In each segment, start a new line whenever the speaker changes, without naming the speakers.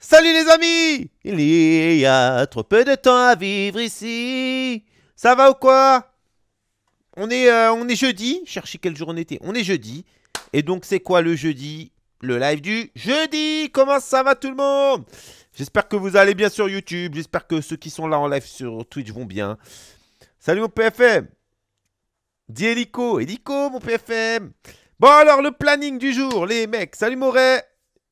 Salut les amis Il y a trop peu de temps à vivre ici. Ça va ou quoi on est, euh, on est jeudi. Cherchez jour on était. On est jeudi. Et donc c'est quoi le jeudi Le live du jeudi Comment ça va tout le monde J'espère que vous allez bien sur YouTube. J'espère que ceux qui sont là en live sur Twitch vont bien. Salut mon PFM Dis hélico, mon PFM Bon alors le planning du jour, les mecs. Salut Moret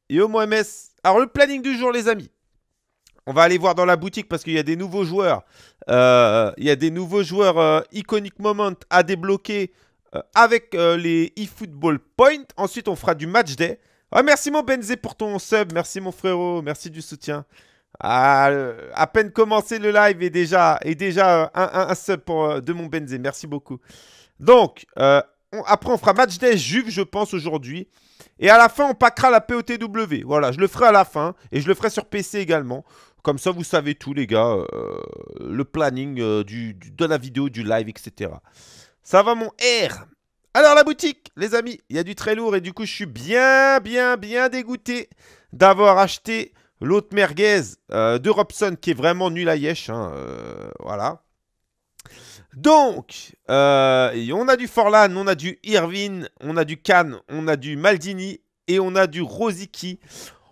Yo mon MS alors le planning du jour les amis. On va aller voir dans la boutique parce qu'il y a des nouveaux joueurs. Euh, il y a des nouveaux joueurs euh, Iconic Moment à débloquer euh, avec les eFootball Point. Ensuite, on fera du match day. Ah, merci mon Benzé pour ton sub. Merci mon frérot. Merci du soutien. Ah, à peine commencé le live et déjà, et déjà un, sub de mon Benzé. Merci beaucoup. Donc, après, on fera match day Juve, je pense, aujourd'hui. Et à la fin, on packera la POTW. Voilà, je le ferai à la fin. Et je le ferai sur PC également. Comme ça, vous savez tout, les gars. Euh, le planning euh, de la vidéo, du live, etc. Ça va, mon R Alors, la boutique, les amis, il y a du très lourd. Et du coup, je suis bien, bien, bien dégoûté d'avoir acheté l'autre merguez euh, de Robson, qui est vraiment nul à Yesh. Hein, voilà. Donc, euh, on a du Forlan, on a du Irvine, on a du Khan, on a du Maldini et on a du Rosicky.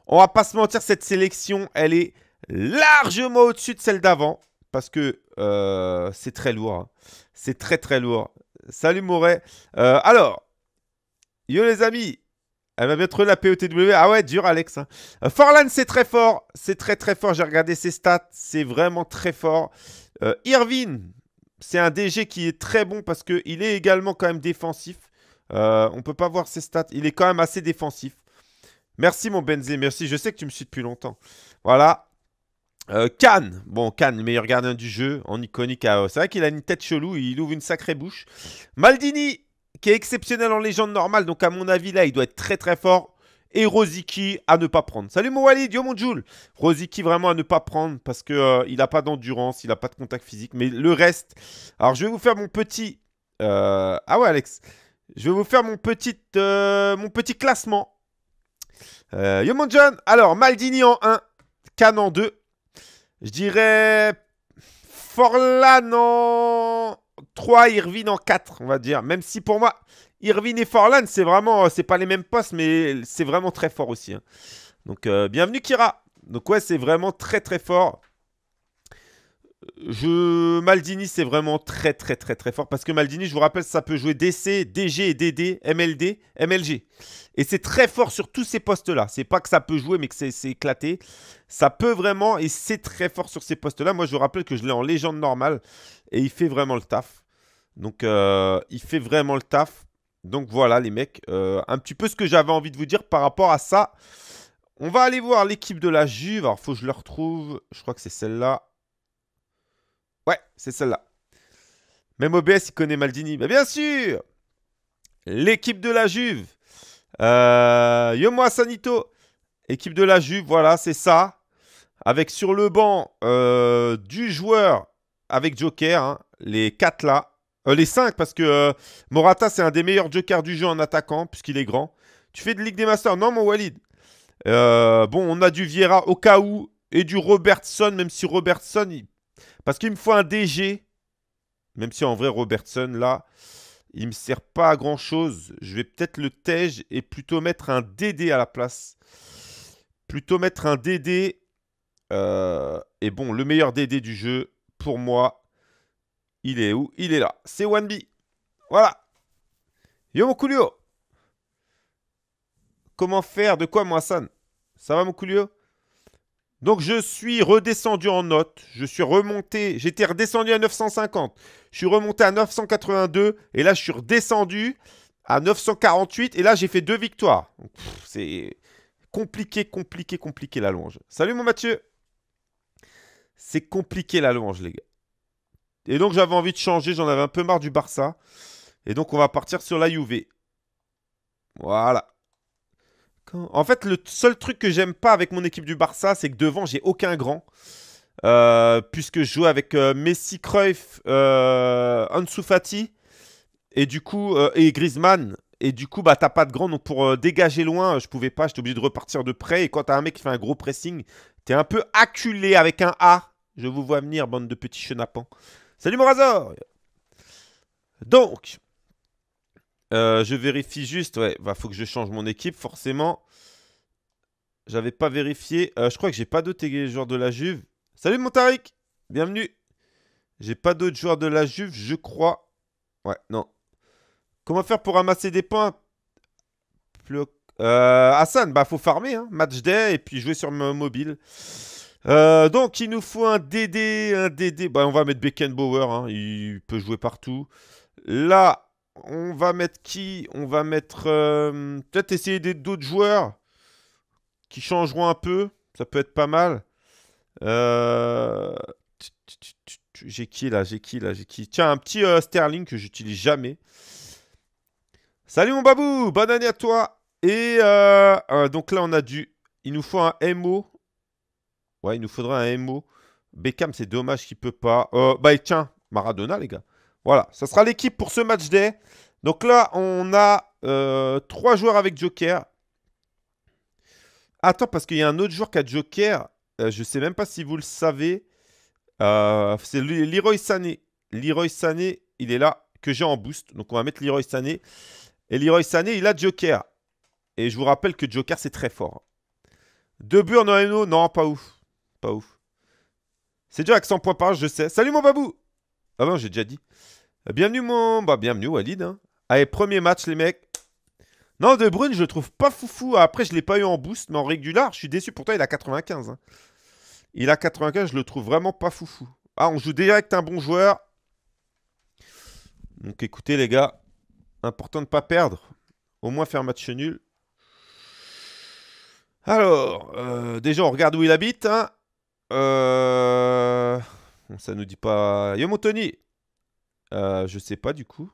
On va pas se mentir, cette sélection, elle est largement au-dessus de celle d'avant parce que euh, c'est très lourd. Hein. C'est très très lourd. Salut Moret. Euh, alors, yo les amis, elle va bien trouvé la POTW. Ah ouais, dur Alex. Hein. Forlan, c'est très fort. C'est très très fort. J'ai regardé ses stats. C'est vraiment très fort. Irvine, c'est un DG qui est très bon parce qu'il est également quand même défensif. Euh, on ne peut pas voir ses stats. Il est quand même assez défensif. Merci mon Benzé, merci. Je sais que tu me suis depuis longtemps. Voilà. Euh, Khan, bon Khan, le meilleur gardien du jeu en iconique. À... C'est vrai qu'il a une tête chelou, il ouvre une sacrée bouche. Maldini, qui est exceptionnel en légende normale, donc à mon avis là, il doit être très très fort. Et Rosicky, à ne pas prendre. Salut mon Walid, yo mon Joule. vraiment à ne pas prendre parce qu'il euh, il n'a pas d'endurance, il a pas de contact physique. Mais le reste. Alors je vais vous faire mon petit. Euh, ah ouais, Alex. Je vais vous faire mon petit, euh, mon petit classement. yo mon Alors Maldini en 1, Cannes en 2. Je dirais Forlan en 3, Irvine en 4, on va dire. Même si pour moi, Irvine et Forlan, c'est vraiment, c'est pas les mêmes postes, mais c'est vraiment très fort aussi. Hein. Donc, euh, bienvenue Kira. Donc, ouais, c'est vraiment très très fort. Je... Maldini, c'est vraiment très très très très fort. Parce que Maldini, je vous rappelle, ça peut jouer DC, DG et DD, MLD, MLG. Et c'est très fort sur tous ces postes-là. C'est pas que ça peut jouer, mais que c'est éclaté. Ça peut vraiment, et c'est très fort sur ces postes-là. Moi, je vous rappelle que je l'ai en légende normale. Et il fait vraiment le taf. Donc, euh, il fait vraiment le taf. Donc voilà les mecs, euh, un petit peu ce que j'avais envie de vous dire par rapport à ça. On va aller voir l'équipe de la Juve. Alors, faut que je le retrouve. Je crois que c'est celle-là. Ouais, c'est celle-là. Même OBS, il connaît Maldini. Mais bien sûr L'équipe de la Juve. Euh, Yo moi Sanito. Équipe de la Juve, voilà, c'est ça. Avec sur le banc euh, du joueur avec Joker, hein, les quatre là. Euh, les 5, parce que euh, Morata, c'est un des meilleurs jokers du jeu en attaquant, puisqu'il est grand. Tu fais de Ligue des Masters Non, mon Walid. Euh, bon, on a du Vieira au cas où, et du Robertson, même si Robertson... Parce qu'il me faut un DG. Même si en vrai, Robertson, là, il me sert pas à grand-chose. Je vais peut-être le Tej et plutôt mettre un DD à la place. Plutôt mettre un DD. et bon, le meilleur DD du jeu, pour moi, il est où Il est là. C'est B. Voilà. Yo mon coulio Comment faire De quoi moi, Hassan Ça va mon coulio donc je suis redescendu en note, je suis remonté, j'étais redescendu à 950, je suis remonté à 982 et là je suis redescendu à 948 et là j'ai fait deux victoires. C'est compliqué, compliqué, compliqué la longe. Salut mon Mathieu. C'est compliqué la longe les gars. Et donc j'avais envie de changer, j'en avais un peu marre du Barça. Et donc on va partir sur la Juve. Voilà. En fait, le seul truc que j'aime pas avec mon équipe du Barça, c'est que devant, j'ai aucun grand. Euh, puisque je joue avec euh, Messi, Cruyff, euh, Ansu Fati et du coup euh, et Griezmann. Et du coup, bah, t'as pas de grand. Donc, pour dégager loin, je pouvais pas. J'étais obligé de repartir de près. Et quand t'as un mec qui fait un gros pressing, t'es un peu acculé avec un A. Je vous vois venir, bande de petits chenapans. Salut Morazor Donc, euh, je vérifie juste. Ouais, bah faut que je change mon équipe, forcément. J'avais pas vérifié. Euh, je crois que j'ai pas d'autres joueurs de la Juve. Salut mon Tariq Bienvenue J'ai pas d'autres joueurs de la Juve, je crois. Ouais, non. Comment faire pour ramasser des points euh, Hassan, bah faut farmer, hein. match day et puis jouer sur mobile. Euh, donc, il nous faut un DD, un DD. Bah, on va mettre Beckenbauer, bower hein. il peut jouer partout. Là, on va mettre qui On va mettre euh, peut-être essayer d'autres joueurs qui changeront un peu. Ça peut être pas mal. Euh, j'ai qui là J'ai qui là J'ai qui Tiens, un petit Sterling que j'utilise jamais. Salut mon babou Bonne année à toi Et donc là, on a du... Il nous faut un MO. Ouais, il nous faudra un MO. Beckham, c'est dommage qu'il ne peut pas. Euh, bah, tiens, Maradona, les gars. Voilà, ça sera l'équipe pour ce match day. Donc là, on a euh, trois joueurs avec Joker. Attends, parce qu'il y a un autre joueur qui a Joker. Euh, je ne sais même pas si vous le savez. Euh, c'est Leroy Sané. Leroy Sané, il est là, que j'ai en boost. Donc on va mettre Leroy Sané. Et Leroy Sané, il a Joker. Et je vous rappelle que Joker, c'est très fort. Deux De MO non, pas ouf. Pas ouf. C'est dur avec 100 points par je sais. Salut mon babou Ah bon, j'ai déjà dit. Bienvenue mon... Bah bienvenue Walid. Hein. Allez, premier match les mecs. Non, De Bruyne, je le trouve pas foufou. Après, je l'ai pas eu en boost, mais en régular, je suis déçu. Pourtant, il a 95. Hein. Il a 95, je le trouve vraiment pas foufou. Ah, on joue direct un bon joueur. Donc écoutez les gars, important de ne pas perdre. Au moins faire match nul. Alors, euh, déjà on regarde où il habite. Hein. Euh... Ça nous dit pas. Yo mon Tony euh, Je sais pas du coup.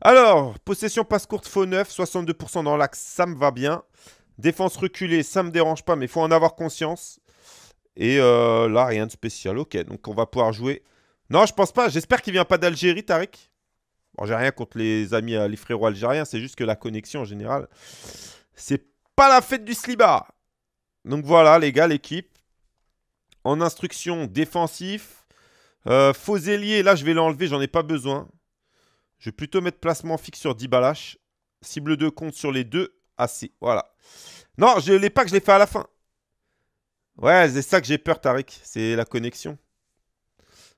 Alors, possession passe courte, faux 9, 62% dans l'axe, ça me va bien. Défense reculée, ça me dérange pas, mais il faut en avoir conscience. Et euh, là, rien de spécial. Ok, donc on va pouvoir jouer. Non, je pense pas. J'espère qu'il vient pas d'Algérie, Tariq. Bon, j'ai rien contre les amis, euh, les frérots algériens. C'est juste que la connexion en général, c'est pas la fête du Sliba. Donc voilà, les gars, l'équipe en instruction défensif. Euh, faux ailier, là je vais l'enlever, j'en ai pas besoin. Je vais plutôt mettre placement fixe sur balaches. Cible de compte sur les deux. Assez, voilà. Non, je l'ai pas que je l'ai fait à la fin. Ouais, c'est ça que j'ai peur, Tariq. C'est la connexion.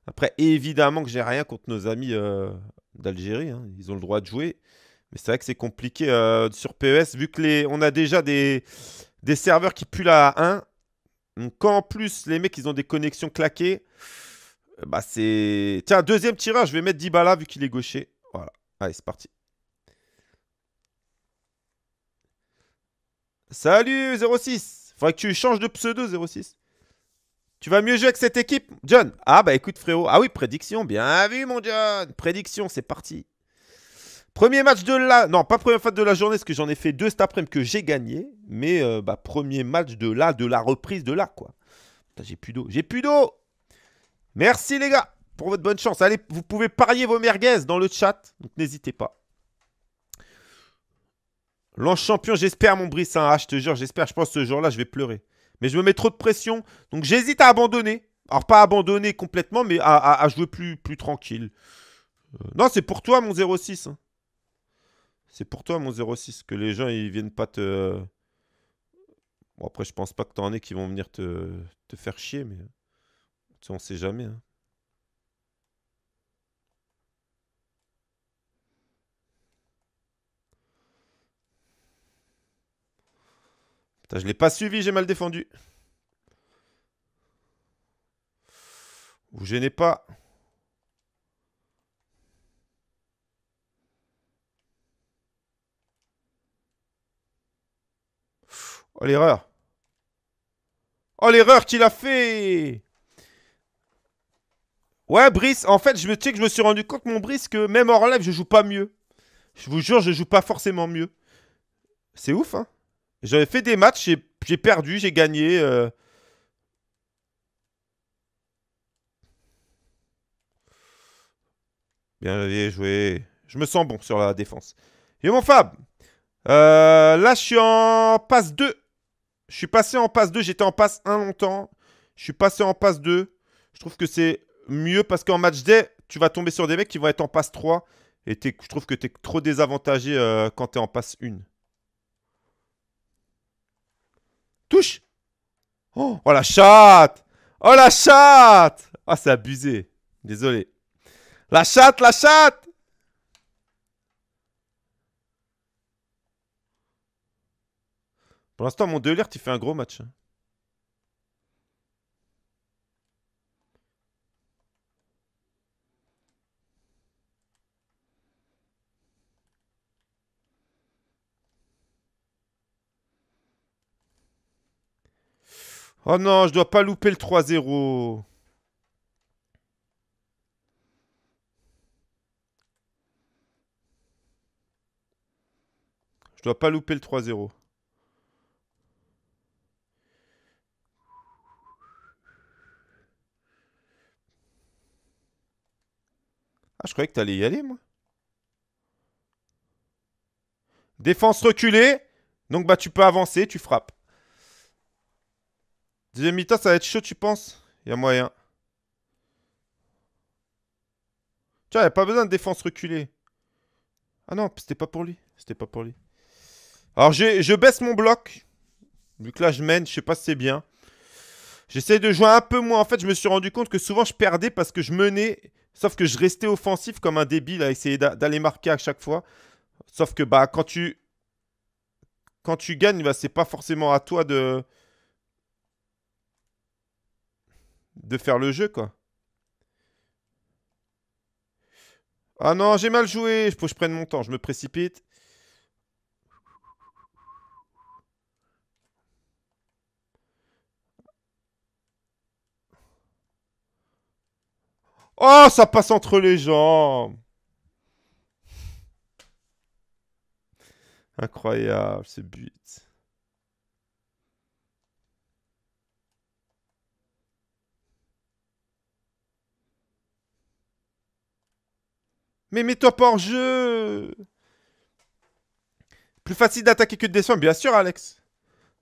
Après, évidemment que j'ai rien contre nos amis euh, d'Algérie. Hein. Ils ont le droit de jouer. Mais c'est vrai que c'est compliqué euh, sur PES, vu que on a déjà des, des serveurs qui pullent à 1. Quand en plus les mecs ils ont des connexions claquées, euh, bah c'est. Tiens, deuxième tirage, je vais mettre Dybala vu qu'il est gaucher. Voilà. Allez, c'est parti. Salut 06 Faudrait que tu changes de pseudo 06. Tu vas mieux jouer avec cette équipe, John Ah bah écoute frérot. Ah oui, prédiction, bien vu mon John Prédiction, c'est parti. Premier match de la... Non, pas premier match de la journée, parce que j'en ai fait deux cet après-midi que j'ai gagné. Mais euh, bah, premier match de la, de la reprise de là, quoi. J'ai plus d'eau. J'ai plus d'eau Merci les gars pour votre bonne chance. Allez, vous pouvez parier vos merguez dans le chat, donc n'hésitez pas. Lange champion, j'espère mon Brice, hein. ah, je te jure, j'espère, je pense ce jour-là, je vais pleurer. Mais je me mets trop de pression, donc j'hésite à abandonner. Alors pas abandonner complètement, mais à, jouer plus, plus tranquille. Euh, non, c'est pour toi mon 06. 6 c'est pour toi, mon 06, que les gens, ils viennent pas te. Bon, après, je pense pas que t'en es qui vont venir te, faire chier, mais. Tu sais, on sait jamais. Hein. je l'ai pas suivi, j'ai mal défendu. Vous gênez pas. Oh l'erreur Oh l'erreur qu'il a fait Ouais Brice, en fait je me, que je me suis rendu compte mon Brice que même hors live je joue pas mieux. Je vous jure je joue pas forcément mieux. C'est ouf hein J'avais fait des matchs, j'ai perdu, j'ai gagné. Euh. Bien joué. Je me sens bon sur la défense. Et mon Fab. Euh, là, je suis en passe 2. Je suis passé en passe 2, j'étais en passe 1 longtemps. Je suis passé en passe 2. Je trouve que c'est mieux parce qu'en match day, tu vas tomber sur des mecs qui vont être en passe 3. Et je trouve que tu es trop désavantagé euh, quand tu es en passe 1. Touche oh, oh, la chatte Oh la chatte Ah oh, c'est abusé. Désolé. La chatte, la chatte Pour l'instant, mon Delert, il fait un gros match. Hein. Oh non, je dois pas louper le 3-0. Je dois pas louper le 3-0. Ah, je croyais que t'allais y aller, moi. Défense reculée. Donc, bah, tu peux avancer, tu frappes. Deuxième mi ça va être chaud, tu penses Il y a moyen. Tiens, il a pas besoin de défense reculée. Ah non, c'était pas pour lui. C'était pas pour lui. Alors, je baisse mon bloc. Vu que là, je mène, je sais pas si c'est bien. J'essaie de jouer un peu moins. En fait, je me suis rendu compte que souvent, je perdais parce que je menais Sauf que je restais offensif comme un débile à essayer d'aller marquer à chaque fois. Sauf que bah quand tu quand tu gagnes, bah, c'est pas forcément à toi de de faire le jeu quoi. Ah non, j'ai mal joué, il faut que je prenne mon temps, je me précipite. Oh, ça passe entre les jambes. Incroyable ce but. Mais mets-toi pas en jeu Plus facile d'attaquer que de descendre, bien sûr Alex.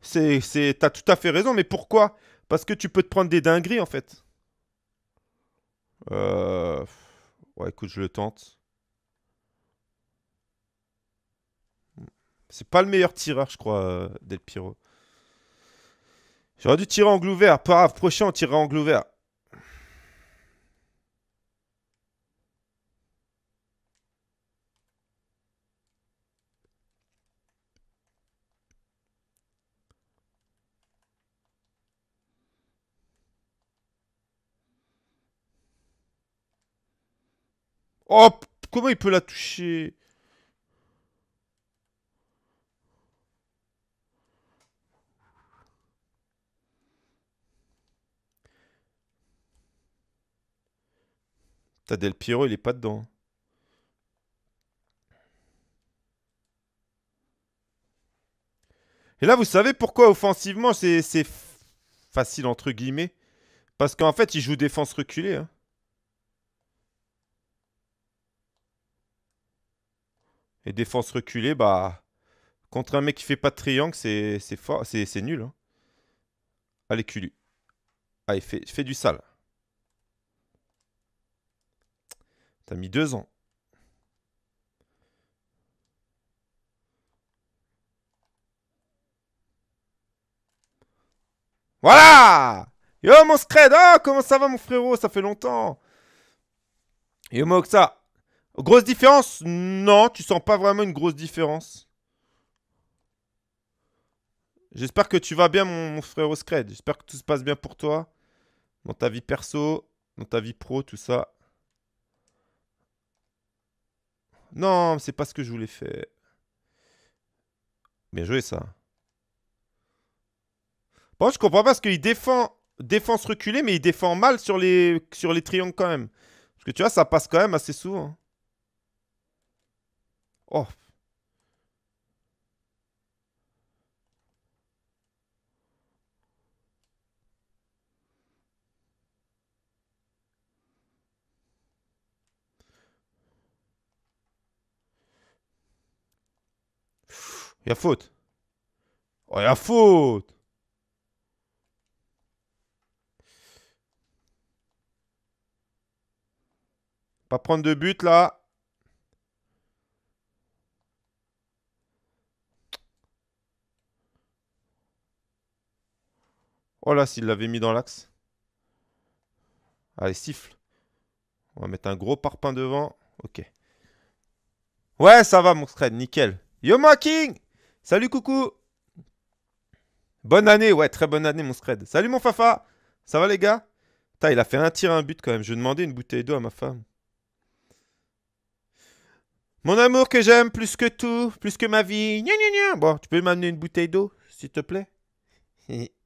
C'est, T'as tout à fait raison, mais pourquoi Parce que tu peux te prendre des dingueries en fait. Euh... Ouais, écoute, je le tente. C'est pas le meilleur tireur, je crois, euh, Del Piro. J'aurais dû tirer en ouvert. Pas grave, prochain, on tirera angle ouvert. Oh, comment il peut la toucher T'as Del Piero, il est pas dedans. Et là, vous savez pourquoi offensivement c'est facile entre guillemets Parce qu'en fait, il joue défense reculée. Hein. Et défense reculée, bah. Contre un mec qui fait pas de triangle, c'est fort, c'est nul. Hein. Allez, culu. Allez, fais, du sale. T'as mis deux ans. Voilà Yo mon scred, oh, comment ça va mon frérot, ça fait longtemps Yo Moxa, Grosse différence Non, tu sens pas vraiment une grosse différence. J'espère que tu vas bien, mon, frère Oscred. J'espère que tout se passe bien pour toi. Dans ta vie perso, dans ta vie pro, tout ça. Non, c'est pas ce que je voulais faire. Bien joué, ça. Bon, je comprends pas ce qu'il défend défense reculée, mais il défend mal sur les, sur les triangles quand même. Parce que tu vois, ça passe quand même assez souvent. Oh. Il y a faute. Oh, il y a faute. Pas prendre de but là. Oh là, s'il l'avait mis dans l'axe. Allez, siffle. On va mettre un gros parpaing devant. Ok. Ouais, ça va, mon scred. Nickel. Yo, King Salut, coucou Bonne année. Ouais, très bonne année, mon scred. Salut, mon Fafa Ça va, les gars Putain, il a fait un tir un but, quand même. Je demandais une bouteille d'eau à ma femme. Mon amour que j'aime plus que tout, plus que ma vie. Bon, tu peux m'amener une bouteille d'eau, s'il te plaît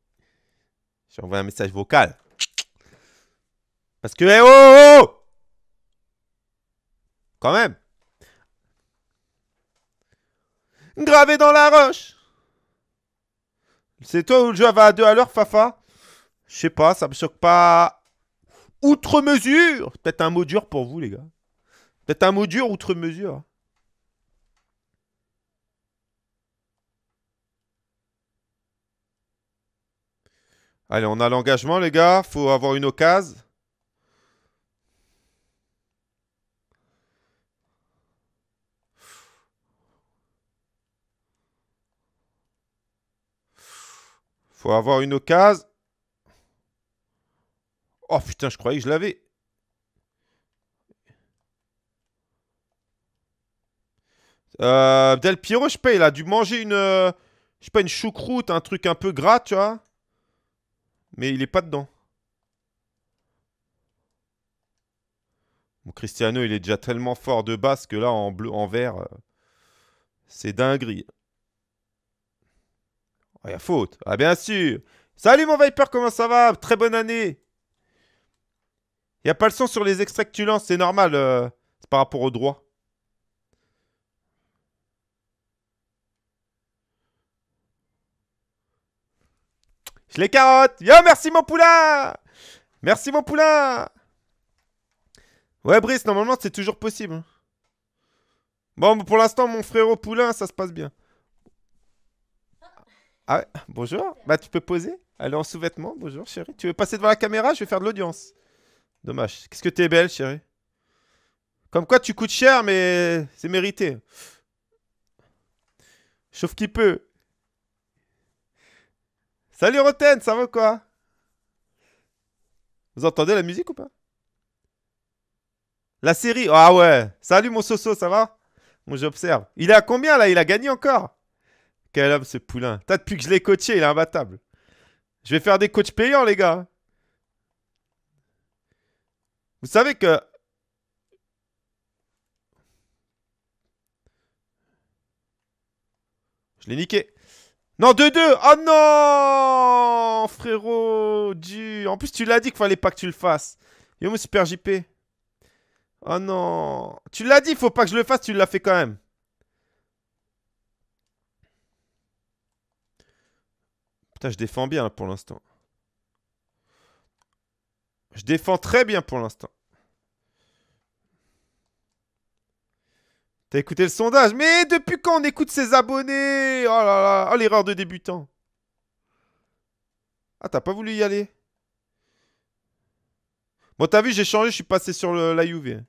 J'ai envoyé un message vocal. Parce que, oh, oh, oh Quand même. Gravé dans la roche. C'est toi ou le jeu va à deux à l'heure, Fafa Je sais pas, ça me choque pas. Outre mesure Peut-être un mot dur pour vous, les gars. Peut-être un mot dur, outre mesure. Allez, on a l'engagement, les gars. Faut avoir une occasion. Faut avoir une occasion. Oh putain, je croyais que je l'avais. Euh, Del Piero, je paye, il a dû manger une, euh, pas, une choucroute, un truc un peu gras, tu vois. Mais il est pas dedans. Mon Cristiano, il est déjà tellement fort de base que là, en bleu, en vert, euh, c'est dinguerie. Oh, il y a faute. Ah, bien sûr. Salut mon Viper, comment ça va Très bonne année. Il n'y a pas le son sur les extraits que tu lances, c'est normal. Euh, c'est par rapport au droit. les carottes Yo, merci mon poulain Merci mon poulain Ouais, Brice, normalement, c'est toujours possible. Hein. Bon, pour l'instant, mon frérot poulain, ça se passe bien. Ah bonjour. Bah, tu peux poser. Elle est en sous-vêtements. Bonjour, chérie. Tu veux passer devant la caméra Je vais faire de l'audience. Dommage. Qu'est-ce que t'es belle, chérie. Comme quoi, tu coûtes cher, mais c'est mérité. Sauf qui peut. Salut Roten, ça va quoi Vous entendez la musique ou pas La série, ah ouais. Salut mon Soso, ça va Bon, j'observe. Il est à combien là Il a gagné encore Quel homme ce poulain. depuis que je l'ai coaché, il est imbattable. Je vais faire des coachs payants, les gars. Vous savez que Je l'ai niqué. Non, 2-2 Oh non Frérot Dieu En plus, tu l'as dit qu'il fallait pas que tu le fasses. Yo, mon super JP. Oh non Tu l'as dit, faut pas que je le fasse, tu l'as fait quand même. Putain, je défends bien pour l'instant. Je défends très bien pour l'instant. écouter le sondage Mais depuis quand on écoute ses abonnés Oh là là, oh, l'erreur de débutant. Ah, t'as pas voulu y aller Bon, t'as vu, j'ai changé, je suis passé sur le, la UV.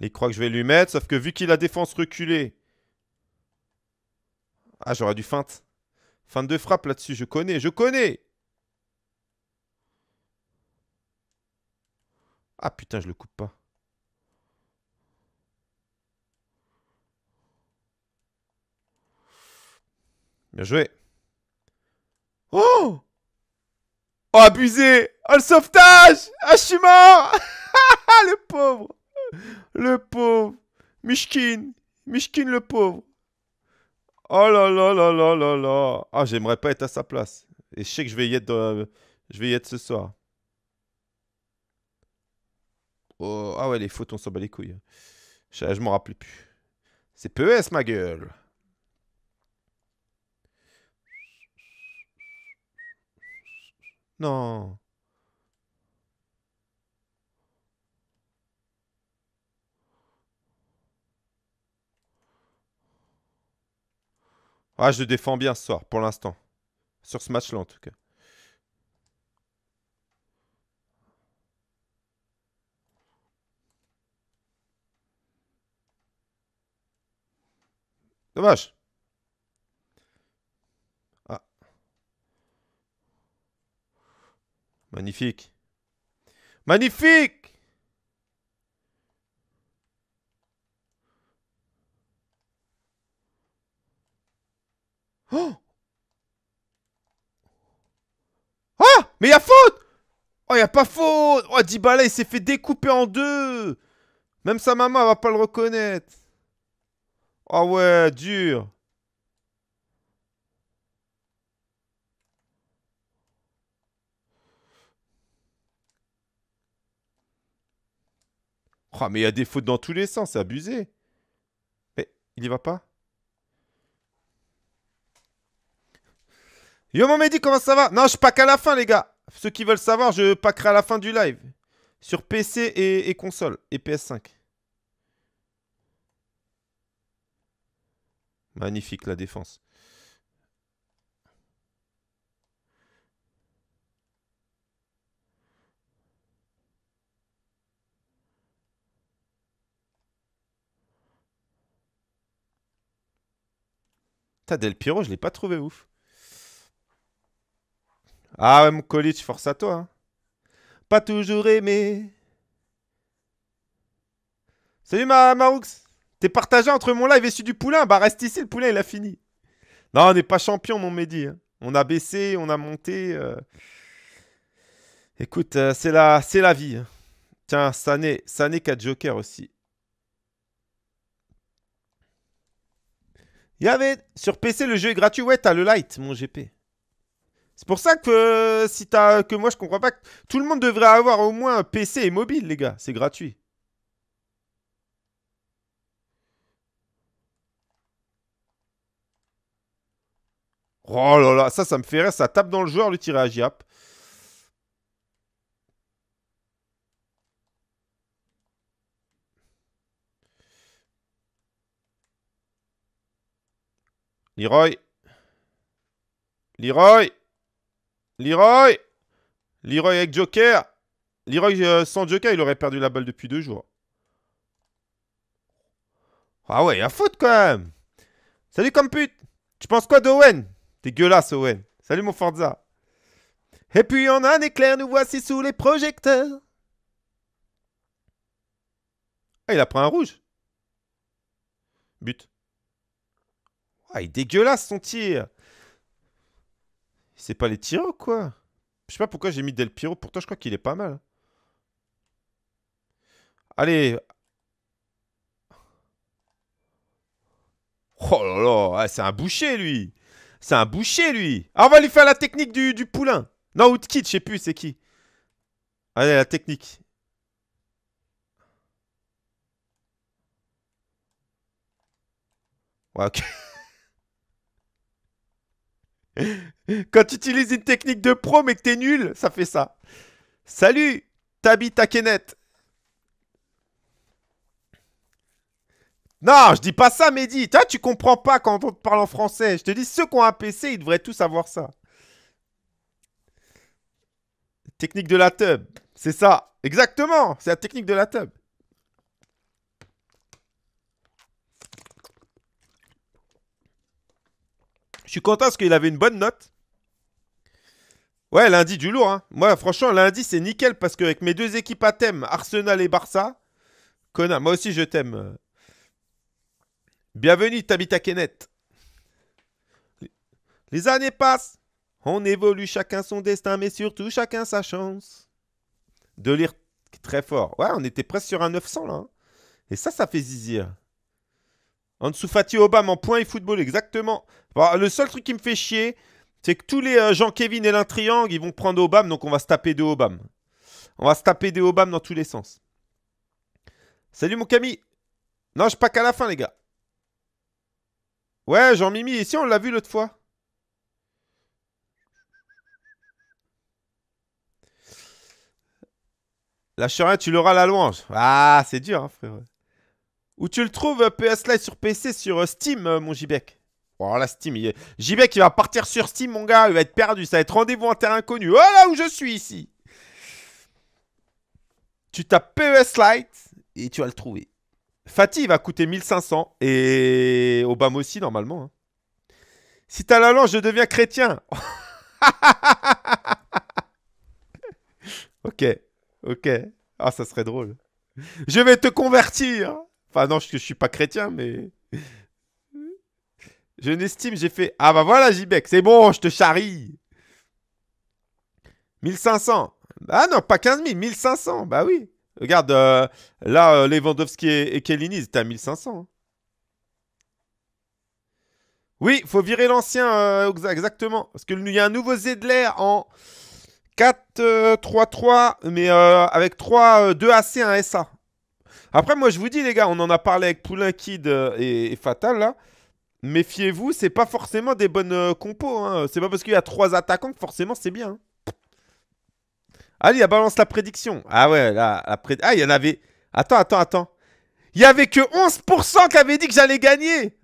Les croix que je vais lui mettre, sauf que vu qu'il a défense reculée. Ah, j'aurais dû feinte. Feinte de frappe là-dessus, je connais, je connais Ah putain, je le coupe pas. Bien joué. Oh Oh, abusé Oh, le sauvetage Ah, je suis mort Le pauvre Le pauvre Mishkin Mishkin, le pauvre Oh là là là là là là Ah, j'aimerais pas être à sa place. Et je sais que je vais y être, je vais y être ce soir. Oh, ah ouais, les photos sont s'en bat les couilles. Je, m'en rappelais plus. C'est PES, ma gueule Non Ah, je défends bien ce soir, pour l'instant. Sur ce match-là, en tout cas. Dommage. Ah. Magnifique. Magnifique Oh Ah Mais il y a faute Oh, il a pas faute Oh, Dibala, il s'est fait découper en deux Même sa maman, va pas le reconnaître ah ouais, dur. Oh, mais il y a des fautes dans tous les sens, c'est abusé. Mais il y va pas Yo mon Mehdi, comment ça va Non, je pack à la fin, les gars. Ceux qui veulent savoir, je packerai à la fin du live. Sur PC et, et console, et PS5. Magnifique la défense. Del Piro, je l'ai pas trouvé ouf. Ah ouais, mon force à toi. Hein. Pas toujours aimé. Salut ma Maroux T'es partagé entre mon live et celui du poulain. Bah reste ici, le poulain, il a fini. Non, on n'est pas champion, mon Mehdi. Hein. On a baissé, on a monté. Euh. Écoute, euh, c'est la, vie. Hein. Tiens, ça n'est qu'à Joker aussi. Il y avait sur PC le jeu est gratuit. Ouais, t'as le light, mon GP. C'est pour ça que euh, si que moi je ne comprends pas que tout le monde devrait avoir au moins un PC et mobile, les gars. C'est gratuit. Oh là là, ça, ça me fait rire, ça tape dans le joueur le tirage Yap. Leroy. Leroy. Leroy. Leroy avec Joker. Leroy euh, sans Joker, il aurait perdu la balle depuis deux jours. Ah ouais, il a faute quand même. Salut comme pute. Tu penses quoi d'Owen Dégueulasse, Owen. Salut, mon Forza. Et puis en un éclair, nous voici sous les projecteurs. Ah, il a pris un rouge. But. Ah, il est dégueulasse son tir. C'est pas les tirs quoi Je sais pas pourquoi j'ai mis Del Piro. Pourtant, je crois qu'il est pas mal. Allez. Oh là là, ah, c'est un boucher lui. C'est un boucher, lui. Ah, on va lui faire la technique du, poulain. Non, Outkit, je sais plus c'est qui. Allez, la technique. ok. Quand tu utilises une technique de pro mais que t'es nul, ça fait ça. Salut, Tabi Takenet. Non, je dis pas ça, Mehdi. Toi, tu comprends pas quand on te parle en français. Je te dis, ceux qui ont un PC, ils devraient tous savoir ça. Technique de la tub. C'est ça. Exactement. C'est la technique de la tub. Je suis content parce qu'il avait une bonne note. Ouais, lundi du lourd. Hein. Moi, franchement, lundi, c'est nickel parce qu'avec mes deux équipes à thème, Arsenal et Barça, connard, moi aussi, je t'aime. Bienvenue, Tabitha Kenneth. Les années passent, on évolue chacun son destin, mais surtout chacun sa chance. De lire très fort. Ouais, on était presque sur un 900 là. Hein. Et ça, ça fait zizir. Ansoufati Obam Obama en point et football, exactement. le seul truc qui me fait chier, c'est que tous les gens euh, Jean-Kevin et l'un triangle, ils vont prendre Obama, donc on va se taper de Obama. On va se taper des Obama dans tous les sens. Salut mon Camille. Non, je pas qu'à la fin, les gars. Ouais, Jean-Mimi, ici on l'a vu l'autre fois. Lâche rien, tu l'auras la louange. Ah, c'est dur, hein, frère. Où tu le trouves, euh, PS Lite sur PC, sur euh, Steam, euh, mon Jbec. Oh la Steam, il... il va partir sur Steam, mon gars. Il va être perdu. Ça va être rendez-vous en terrain inconnu. Oh là où je suis ici. Tu tapes PES Lite et tu vas le trouver. Fatih va coûter 1500 et Obama aussi normalement. Hein. Si t'as la lance, je deviens chrétien. ok, ok. Ah, ça serait drôle. Je vais te convertir. Enfin, non, je, ne suis pas chrétien, mais. Je n'estime, j'ai fait. Ah, bah voilà, Jibek, c'est bon, je te charrie. 1500. Ah non, pas 15 000, 1500. Bah oui. Regarde, euh, là, euh, Lewandowski et, et Kellini, étaient à 1500. Oui, Oui, faut virer l'ancien, euh, exactement. Parce qu'il y a un nouveau Zedler en 4-3-3, mais avec 3, 2 AC, 1 SA. Après, moi, je vous dis, les gars, on en a parlé avec Poulain Kid et, Fatal, là. Méfiez-vous, c'est pas forcément des bonnes compos. Hein. C'est pas parce qu'il y a 3 attaquants que forcément c'est bien. Hein. Ah, il a balance la prédiction. Ah ouais, là, la prédiction. Ah, il y en avait. Attends, attends, attends. Il n'y avait que 11% qui avaient dit que j'allais gagner.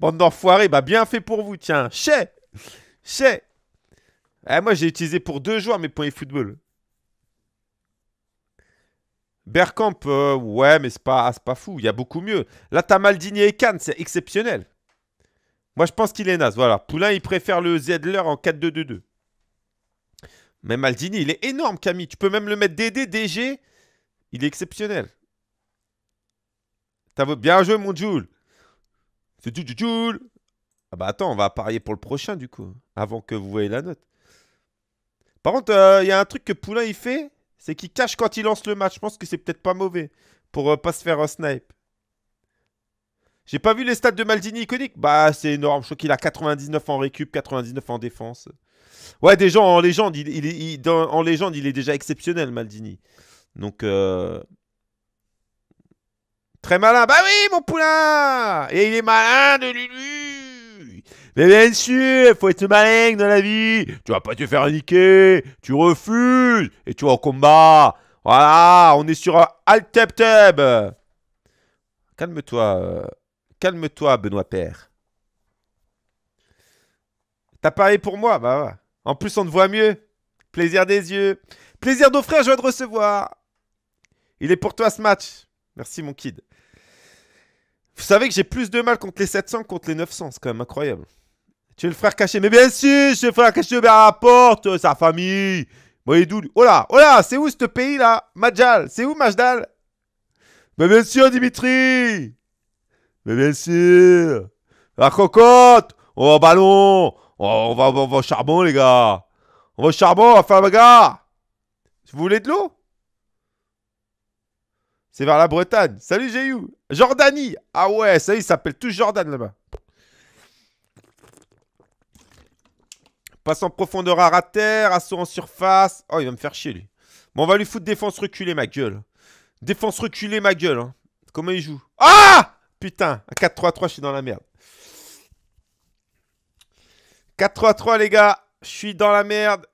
Bande d'enfoirés, bah bien fait pour vous, tiens. Chez Chez eh, Moi, j'ai utilisé pour deux joueurs mes points de football. Bergkamp, euh, ouais, mais c'est pas, ah, pas fou. Il y a beaucoup mieux. Là, t'as Maldini et Cannes, c'est exceptionnel. Moi, je pense qu'il est naze. Voilà. Poulain, il préfère le Zedler en 4-2-2-2. Mais Maldini, il est énorme, Camille. Tu peux même le mettre DD, DG. Il est exceptionnel. T'as bien joué, mon Jules. C'est du Jules. Ah bah attends, on va parier pour le prochain, du coup. Avant que vous voyez la note. Par contre, euh, il y a un truc que Poulain, il fait. C'est qu'il cache quand il lance le match. Je pense que c'est peut-être pas mauvais. Pour ne euh, pas se faire un euh, snipe. J'ai pas vu les stats de Maldini iconique. Bah, c'est énorme. Je crois qu'il a 99 en récup, 99 en défense. Ouais, déjà en légende, il, en légende, il est déjà exceptionnel, Maldini. Donc. Euh, très malin. Bah oui, mon poulain Et il est malin de Lulu Mais bien sûr, faut être malin dans la vie. Tu vas pas te faire niquer. Tu refuses. Et tu vas au combat. Voilà, on est sur Alteptub. Calme-toi. Euh, calme-toi, Benoît Père. T'as parlé pour moi, bah ouais. En plus, on te voit mieux. Plaisir des yeux. Plaisir d'offrir, joie de recevoir. Il est pour toi ce match. Merci, mon kid. Vous savez que j'ai plus de mal contre les 700 que contre les 900. C'est quand même incroyable. Tu es le frère caché. Mais bien sûr, je suis le frère caché. la porte, sa famille. Oh là, oh là, c'est où ce pays là Majdal c'est où Majdal Mais bien sûr, Dimitri Mais bien sûr La cocotte Oh ballon Oh, on, va, au charbon, les gars. On va au charbon, on va faire bagarre. Vous voulez de l'eau C'est vers la Bretagne. Salut, J.U. Jordanie. Ah ouais, ça y est, ils s'appellent tous Jordan là-bas. Passe en profondeur à terre, assaut en surface. Oh, il va me faire chier, lui. Bon, on va lui foutre défense reculée, ma gueule. Défense reculée, ma gueule. Hein. Comment il joue Ah Putain, 4-3-3, je suis dans la merde. 4-3-3 les gars, je suis dans la merde.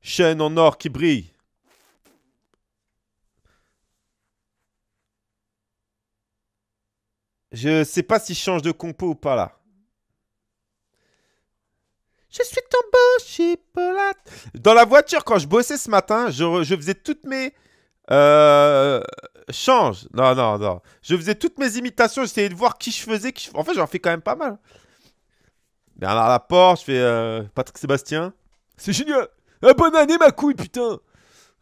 Chaîne en or qui brille. Je sais pas si je change de compo ou pas là. Je suis ton beau chipolate. Dans la voiture, quand je bossais ce matin, je, faisais toutes mes... Euh, changes. change. Non, non, non. Je faisais toutes mes imitations. J'essayais de voir qui je faisais. En fait, j'en fais quand même pas mal. Bernard Laporte, je fais euh, Patrick Sébastien. C'est génial Bonne année, ma couille, putain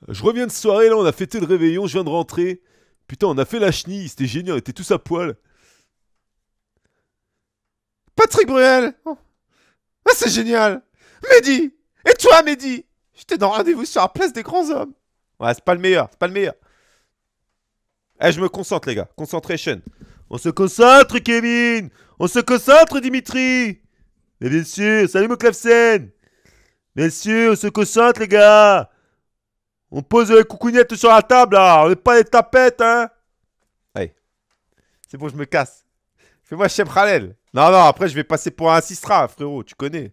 Je reviens de soirée, là, on a fêté le réveillon, je viens de rentrer. Putain, on a fait la chenille, c'était génial, on était tous à poil. Patrick Bruel oh. Ah, c'est génial Mehdi Et toi, Mehdi J'étais dans rendez-vous sur la place des grands hommes. Ouais, c'est pas le meilleur, c'est pas le meilleur. Eh, je me concentre, les gars. Concentration. On se concentre, Kevin On se concentre, Dimitri mais bien sûr, salut mon Clefsen Bien sûr, on se concentre les gars On pose les coucougnettes sur la table là, on n'est pas les tapettes hein Allez, c'est bon je me casse. Fais-moi Chef Khalel Non non, après je vais passer pour un assistra, frérot, tu connais.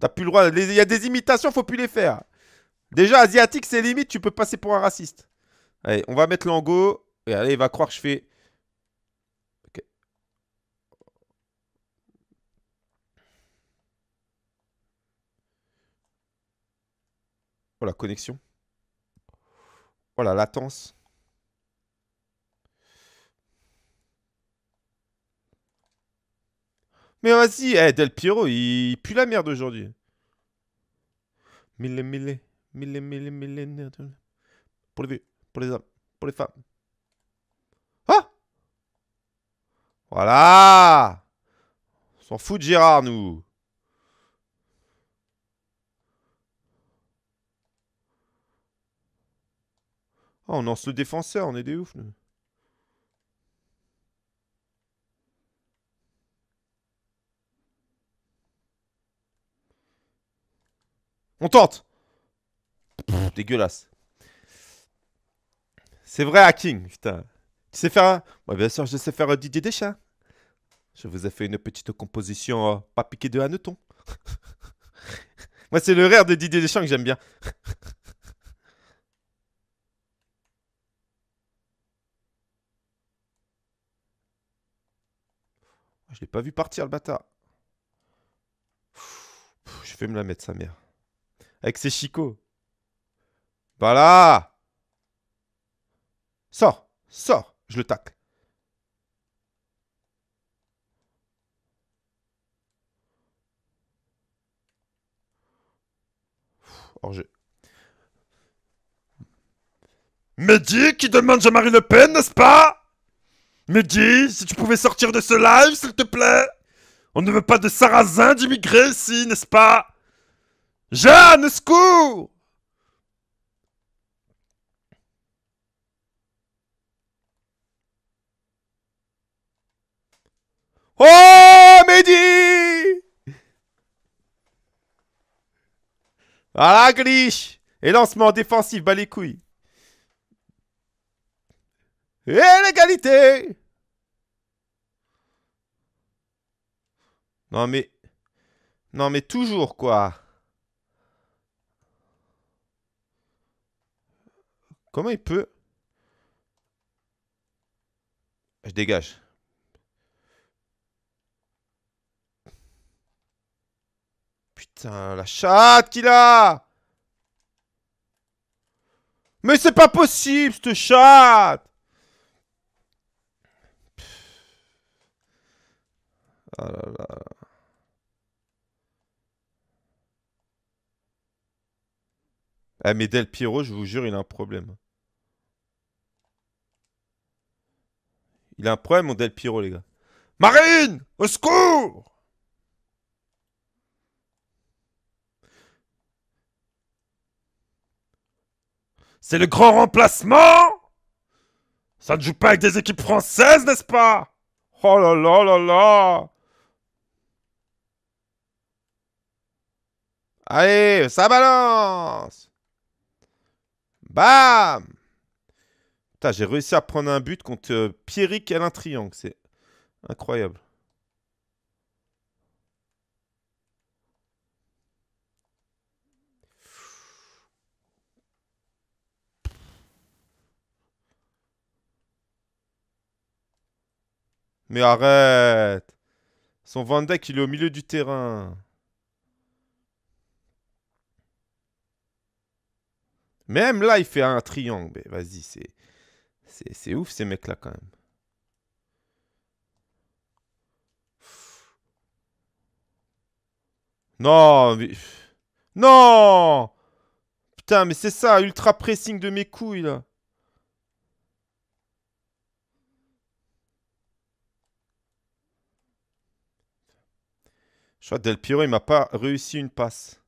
T'as plus le droit, il y a des imitations, faut plus les faire. Déjà asiatique c'est limite, tu peux passer pour un raciste. Allez, on va mettre l'ango. Et allez, il va croire que je fais Oh, la connexion. Oh, la latence. Mais vas-y, eh, Del Piero, il pue la merde aujourd'hui. Mille, mille, mille, mille, mille, pour les pour les hommes, pour les femmes. Ah Voilà On s'en fout de Gérard, nous Ah, on lance le défenseur, on est des ouf, On tente Dégueulasse. C'est vrai hacking, putain. Tu sais faire un... Bah, bien sûr, je sais faire euh, Didier Deschamps. Je vous ai fait une petite composition euh, pas piquée de hanneton. Moi, c'est le rire de Didier Deschamps que j'aime bien. Je pas vu partir, le bâtard. je vais me la mettre, sa mère. Avec ses chicots. Voilà bah Sors Sors Je le tacle. me Mehdi qui demande Jean-Marie Le Pen, n'est-ce pas Mehdi, si tu pouvais sortir de ce live, s'il te plaît On ne veut pas de sarrasins d'immigrés ici, n'est-ce pas Jeanne, secours Oh, Mehdi Voilà, glitch Et lancement défensif, bas les couilles et l'égalité. Non mais... Non mais toujours quoi. Comment il peut Je dégage. Putain, la chatte qu'il a Mais c'est pas possible, cette chatte là là. Ah, mais Del Piero, je vous jure, il a un problème. Il a un problème mon Del Piero, les gars. Marine Au secours C'est le grand remplacement Ça ne joue pas avec des équipes françaises, n'est-ce pas Oh là là là là Allez, ça balance Bam Putain, j'ai réussi à prendre un but contre euh, Pierrick Alain Triangle. C'est incroyable. Mais arrête Son Van Dijk, il est au milieu du terrain. Même là, il fait un triangle. Ben, vas-y, c'est... C'est ouf ces mecs-là quand même. Non, mais... Non Putain, mais c'est ça, ultra pressing de mes couilles, là. Je crois que Del Piero, il m'a pas réussi une passe.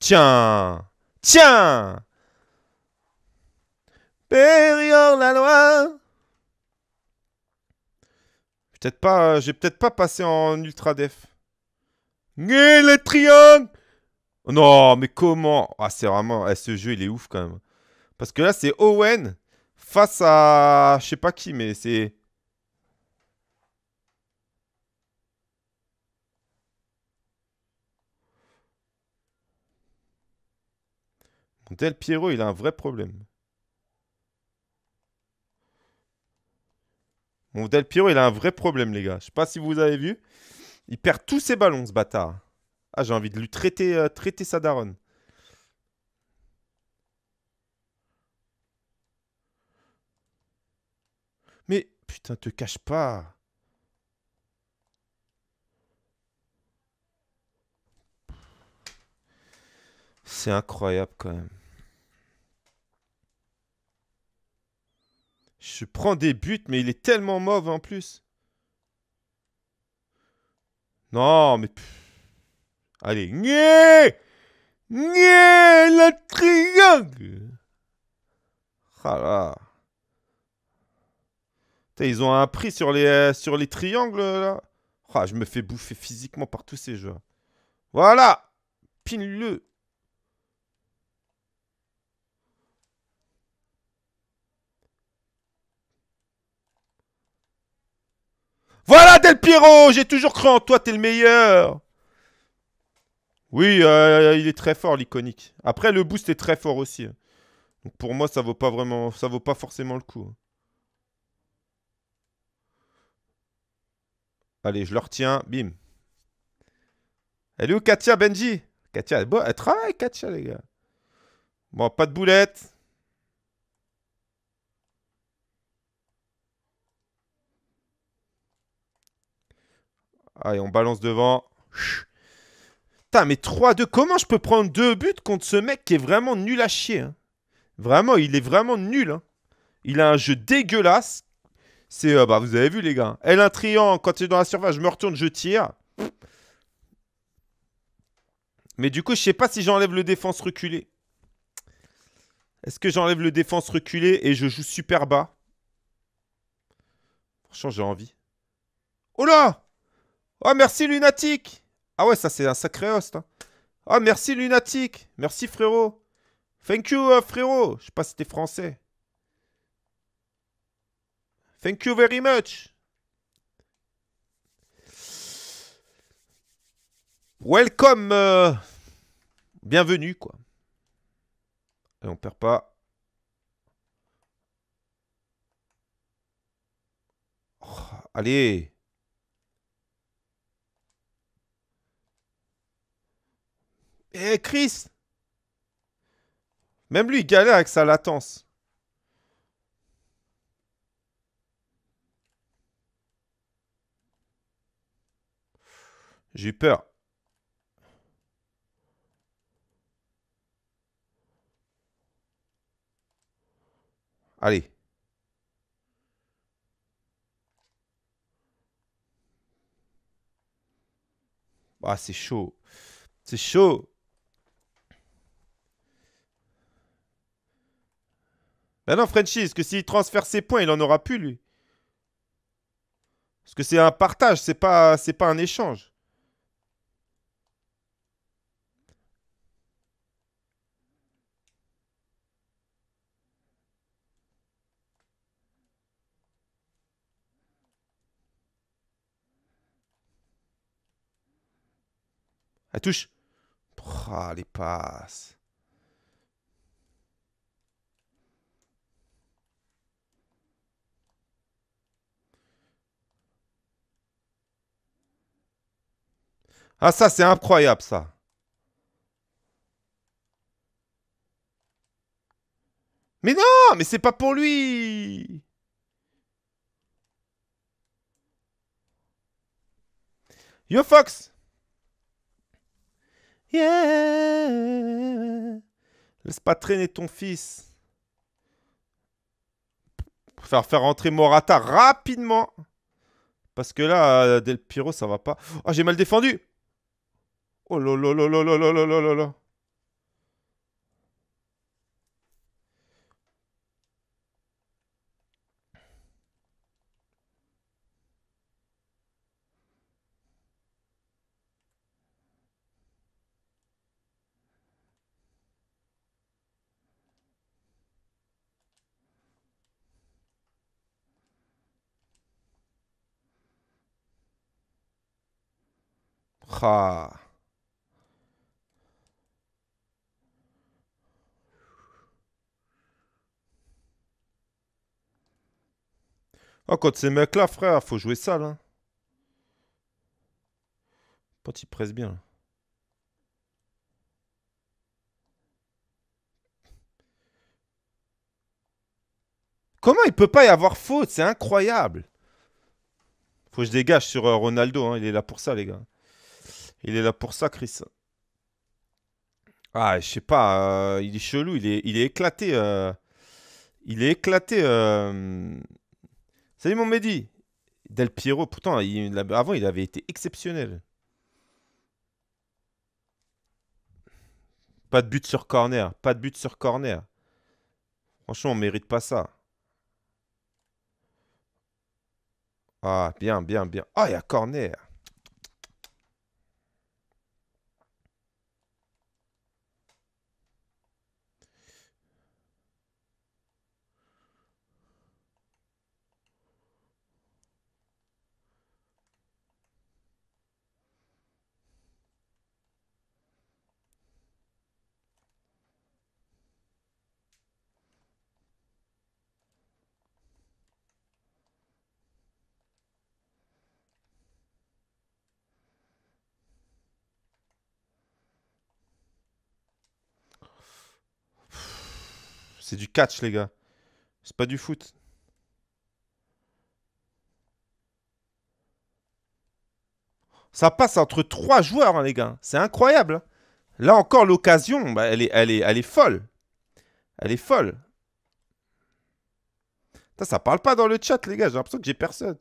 Tiens Tiens Période la loi Peut-être pas, euh, j'ai peut-être pas passé en ultra def. Et le triangle Non, mais comment Ah, c'est vraiment... Eh, ce jeu, il est ouf quand même. Parce que là, c'est Owen face à... Je sais pas qui, mais c'est... Del Piero, il a un vrai problème. Mon Del Piero, il a un vrai problème, les gars. Je sais pas si vous avez vu. Il perd tous ses ballons, ce bâtard. Ah, j'ai envie de lui traiter, euh, traiter sa daronne. Mais putain, te cache pas. C'est incroyable quand même. Je prends des buts, mais il est tellement mauvais en plus. Non, mais... Allez, Nyeh Nyeh le triangle Ah là ils ont un prix sur les, euh, sur les triangles, là ah, Je me fais bouffer physiquement par tous ces jeux. Voilà Pine-le Voilà Del Piero, j'ai toujours cru en toi, t'es le meilleur. Oui, euh, euh, il est très fort l'iconique. Après, le boost est très fort aussi. Donc pour moi, ça vaut pas vraiment, ça vaut pas forcément le coup. Allez, je le retiens, bim. Elle est où Katia Benji Katia, elle, elle travaille Katia les gars. Bon, pas de boulettes. Allez, on balance devant. Putain, mais 3-2, comment je peux prendre deux buts contre ce mec qui est vraiment nul à chier hein? Vraiment, il est vraiment nul. Hein. il a un jeu dégueulasse. C'est, euh, bah, vous avez vu, les gars. Elle un triant. quand tu es dans la surface, je me retourne, je tire. Mais du coup, je sais pas si j'enlève le défense reculé. Est-ce que j'enlève le défense reculé et je joue super bas Franchement, j'ai envie. Oh là Oh, merci, lunatique Ah ouais, ça, c'est un sacré host. Hein. Oh, merci, lunatique Merci, frérot Thank you, euh, frérot Je sais pas si t'es français. Thank you very much Welcome euh, Bienvenue, quoi. Et on perd pas. Oh, allez Eh, Chris Même lui, galère avec sa latence. J'ai peur. Allez. Ah, c'est chaud. C'est chaud. Ah non, Frenchy, est-ce que s'il transfère ses points, il en aura plus, lui Parce que c'est un partage, c'est pas, pas un échange. Elle touche. Ah, les passes. Ah ça c'est incroyable ça. Mais non, mais c'est pas pour lui. Yo Fox. Yeah. Laisse pas traîner ton fils. Pour faire faire rentrer Morata rapidement. Parce que là, euh, Del Piro, ça va pas. Oh, j'ai mal défendu. Oh, lo, lo, lo, lo, lo, lo, lo, lo, lo. Ha. Oh, contre ces mecs-là, frère, faut jouer ça. là. Quand ils presse bien. Comment il peut pas y avoir faute C'est incroyable. Faut que je dégage sur euh, Ronaldo. Hein. Il est là pour ça, les gars. Il est là pour ça, Chris. Ah, je sais pas. Euh, il est chelou. Il est, il est éclaté. Euh, il est éclaté. Salut mon Mehdi Del Piero, pourtant, avant, il avait été exceptionnel. Pas de but sur corner, pas de but sur corner. Franchement, on mérite pas ça. Ah, bien, bien, bien. Ah, il y a corner C'est du catch, les gars. C'est pas du foot. Ça passe entre trois joueurs, hein, les gars. C'est incroyable. Hein. Là encore, l'occasion, bah, elle, est, elle, est, elle est folle. Elle est folle. Ça, ça parle pas dans le chat, les gars. J'ai l'impression que j'ai personne.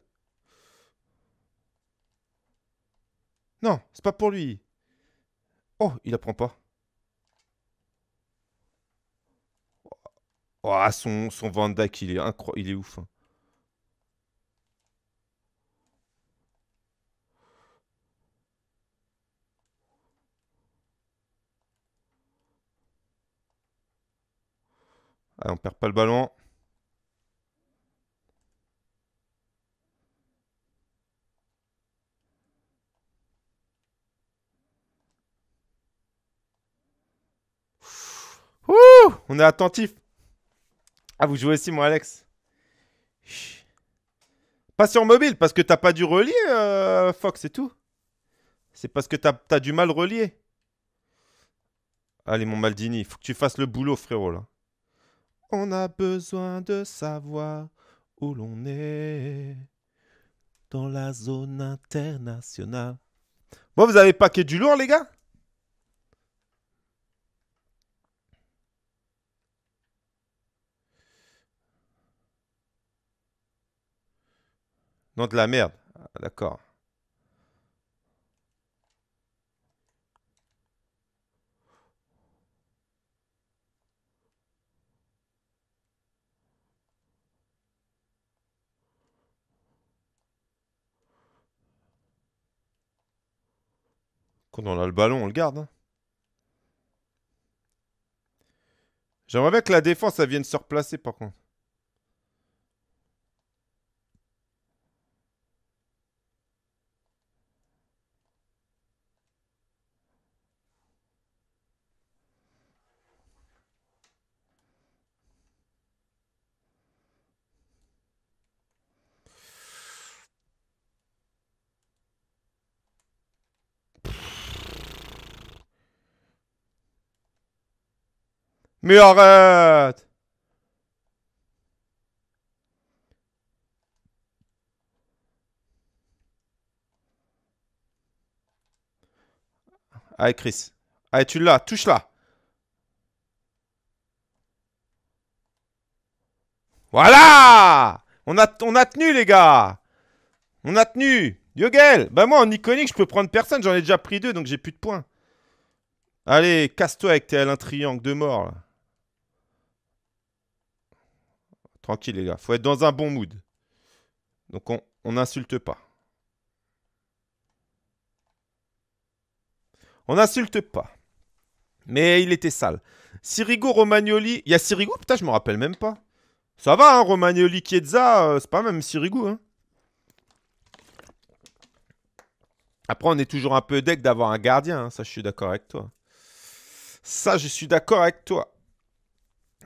Non, c'est pas pour lui. Oh, il apprend pas. Oh, ah, son, son Van il est incroyable. Il est ouf. Hein. on perd pas le ballon. on est attentif. Ah, vous jouez aussi, moi, Alex Chut. Pas sur mobile, parce que t'as pas du relier, euh, Fox, c'est tout. C'est parce que t'as as du mal relié. Allez, mon Maldini, faut que tu fasses le boulot, frérot, là. On a besoin de savoir où l'on est dans la zone internationale. Bon, vous avez paquet du lourd, les gars de la merde. Ah, d'accord. Quand on a le ballon, on le garde. Hein. J'aimerais bien que la défense, elle vienne se replacer par contre. arrête Allez, Chris. Allez, tu l'as. touche là Voilà on a, on a tenu, les gars On a tenu Yogel Bah moi, en iconique, je peux prendre personne. J'en ai déjà pris deux, donc j'ai plus de points. Allez, casse-toi avec tes Alain Triangle de mort, là. Tranquille, les gars. Faut être dans un bon mood. Donc, on n'insulte pas. On n'insulte pas. Mais il était sale. Sirigo Romagnoli. Il y a Sirigo Putain, je me rappelle même pas. Ça va, hein, Romagnoli Chiesa, euh, c'est pas même Sirigo. Hein. Après, on est toujours un peu deck d'avoir un gardien. Hein. Ça, je suis d'accord avec toi. Ça, je suis d'accord avec toi.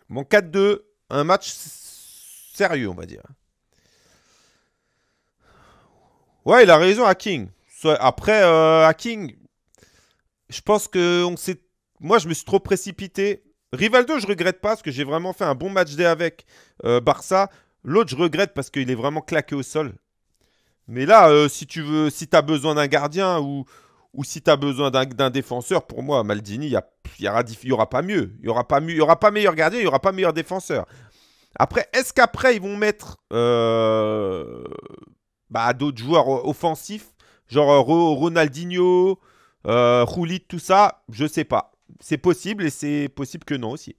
Mon 4-2, un match sérieux, on va dire. Ouais, il a raison, Hacking. Après, euh, Hacking, je pense que on sait. moi, je me suis trop précipité. Rivaldo, je regrette pas parce que j'ai vraiment fait un bon match day avec euh, Barça. L'autre, je regrette parce qu'il est vraiment claqué au sol. Mais là, euh, si tu veux, si as besoin d'un gardien ou, ou si tu as besoin d'un défenseur, pour moi, Maldini, il n'y aura, pas mieux. Il n'y aura, aura, pas meilleur gardien, il n'y aura pas meilleur défenseur. Après, est-ce qu'après, ils vont mettre euh, bah, d'autres joueurs offensifs, genre euh, Ronaldinho, euh, tout ça Je sais pas. C'est possible et c'est possible que non aussi.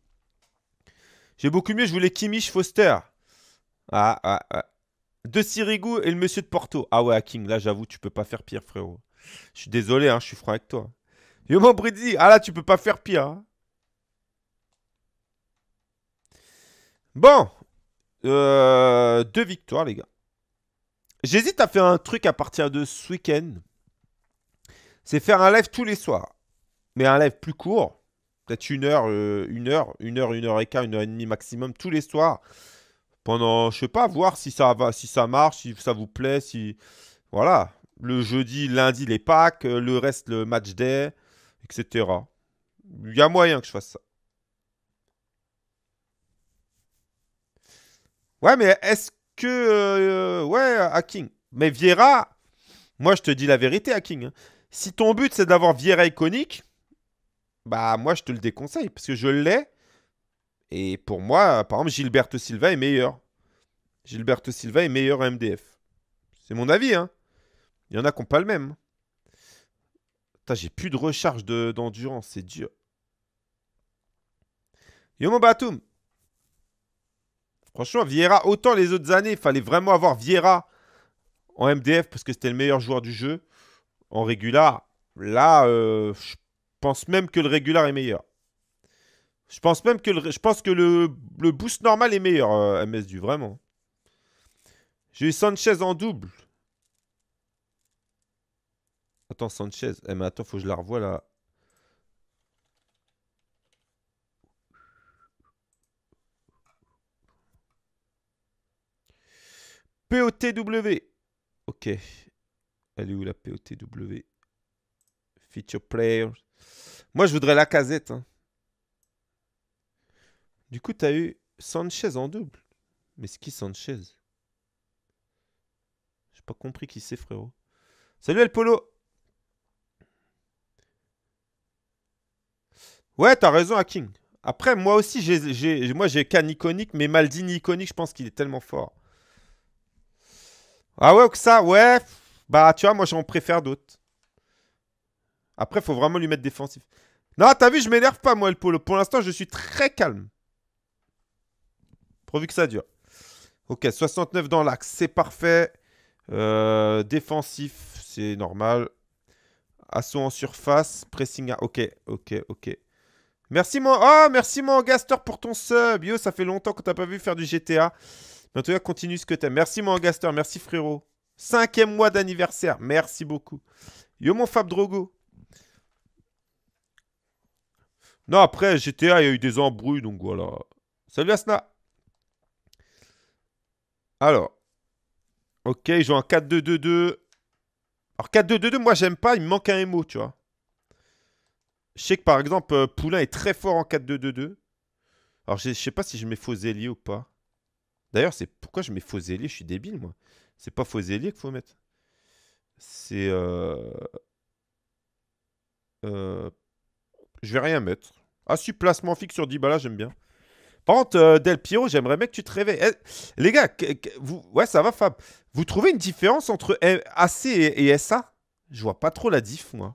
J'ai beaucoup mieux, je voulais Kimish Foster. Ah, ah, ah, De Sirigu et le monsieur de Porto. Ah ouais, King, là j'avoue, tu peux pas faire pire, frérot. Je suis désolé, hein, je suis franc avec toi. mon Brady, ah là, tu peux pas faire pire. Hein. Bon. Euh, deux victoires, les gars. J'hésite à faire un truc à partir de ce week-end. C'est faire un live tous les soirs. Mais un live plus court. Peut-être une heure, euh, une heure, une heure, une heure et quart, une heure et demie maximum tous les soirs. Pendant, je sais pas, voir si ça va, si ça marche, si ça vous plaît, si. Voilà. Le jeudi, lundi, les packs, euh, le reste, le match day, etc. Il y a moyen que je fasse ça. Ouais, mais est-ce que. Euh, ouais, hacking. Mais Vieira, moi je te dis la vérité, hacking. Hein. Si ton but c'est d'avoir Vieira iconique, bah moi je te le déconseille parce que je l'ai. Et pour moi, par exemple, Gilberto Silva est meilleur. Gilberto Silva est meilleur à MDF. C'est mon avis, hein. Il y en a qui n'ont pas le même. Putain, j'ai plus de recharge d'endurance, c'est dur. Yomo Batum, Franchement, Vieira, autant les autres années, il fallait vraiment avoir Vieira en MDF parce que c'était le meilleur joueur du jeu. En régular, là, euh, je pense même que le régular est meilleur. Je pense même que le, je pense que le, boost normal est meilleur, euh, vraiment. J'ai eu Sanchez en double. Attends, Sanchez. Eh, mais attends, faut que je la revoie là. POTW. Ok. Elle est où la POTW Feature player. Moi, je voudrais la casette. Hein. Du coup, tu as eu Sanchez en double. Mais c'est qui Sanchez J'ai pas compris qui c'est, frérot. Salut El Polo Ouais, t'as raison, Hacking. Après, moi aussi, j'ai, moi j'ai iconique, mais Maldini iconique, je pense qu'il est tellement fort. Ah ouais, que ça, ouais. Bah, tu vois, moi, j'en préfère d'autres. Après, faut vraiment lui mettre défensif. Non, t'as vu, je m'énerve pas, moi, le polo. Pour l'instant, je suis très calme. Pourvu que ça dure. Ok, 69 dans l'axe, c'est parfait. Euh, défensif, c'est normal. Assaut en surface, pressing à... Ok, ok, ok. Merci, mon... Oh, merci, mon Gaster, pour ton sub. Yo, ça fait longtemps que t'as pas vu faire du GTA. En tout cas, continue ce que t'aimes. Merci, mon Gaster. Merci, frérot. Cinquième mois d'anniversaire. Merci beaucoup. Yo, mon Fab Drogo. Non, après, GTA, il y a eu des embrouilles, donc voilà. Salut, Asna. Alors. Ok, ils joue en 4-2-2-2. Alors, 4-2-2-2, moi, j'aime pas. Il me manque un MO, tu vois. Je sais que, par exemple, euh, Poulain est très fort en 4-2-2-2. Alors, je sais pas si je mets Faux ou pas. D'ailleurs, c'est pourquoi je mets faux ailier, je suis débile, moi. C'est pas faux ailier qu'il faut mettre. C'est. Euh... Euh... Je vais rien mettre. Ah, si, placement fixe sur Dybala, j'aime bien. Par contre, euh, Del Piero, j'aimerais bien que tu te réveilles. Eh, les gars, vous... ouais, ça va, Fab. Vous trouvez une différence entre AC et, et SA Je vois pas trop la diff, moi.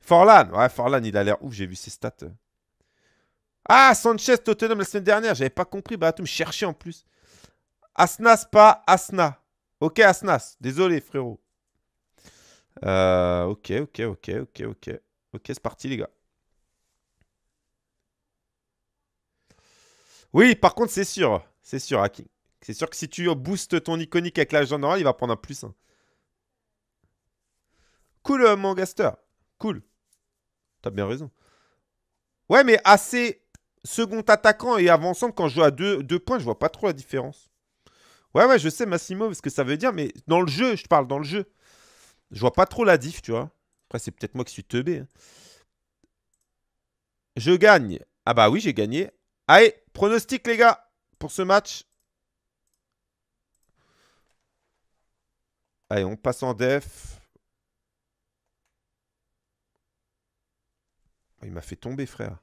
Forlan, ouais, Forlan, il a l'air ouf, j'ai vu ses stats. Ah, Sanchez Tottenham la semaine dernière, j'avais pas compris. Bah, tu me cherchais en plus. Asnas, pas Asna. Ok, Asnas. Désolé, frérot. ok, ok, ok, ok, ok. Ok, c'est parti, les gars. Oui, par contre, c'est sûr. C'est sûr, Hacking. C'est sûr que si tu boostes ton iconique avec l'agent normal, il va prendre un plus Cool, Mangaster. mon Gaster. Cool. T'as bien raison. Ouais, mais assez second attaquant et avançant quand je joue à deux, points, je vois pas trop la différence. Ouais, ouais, je sais, Massimo, ce que ça veut dire, mais dans le jeu, je parle dans le jeu. Je vois pas trop la diff, tu vois. Après, c'est peut-être moi qui suis teubé. Hein. Je gagne. Ah bah oui, j'ai gagné. Allez, pronostic, les gars, pour ce match. Allez, on passe en def. Il m'a fait tomber, frère.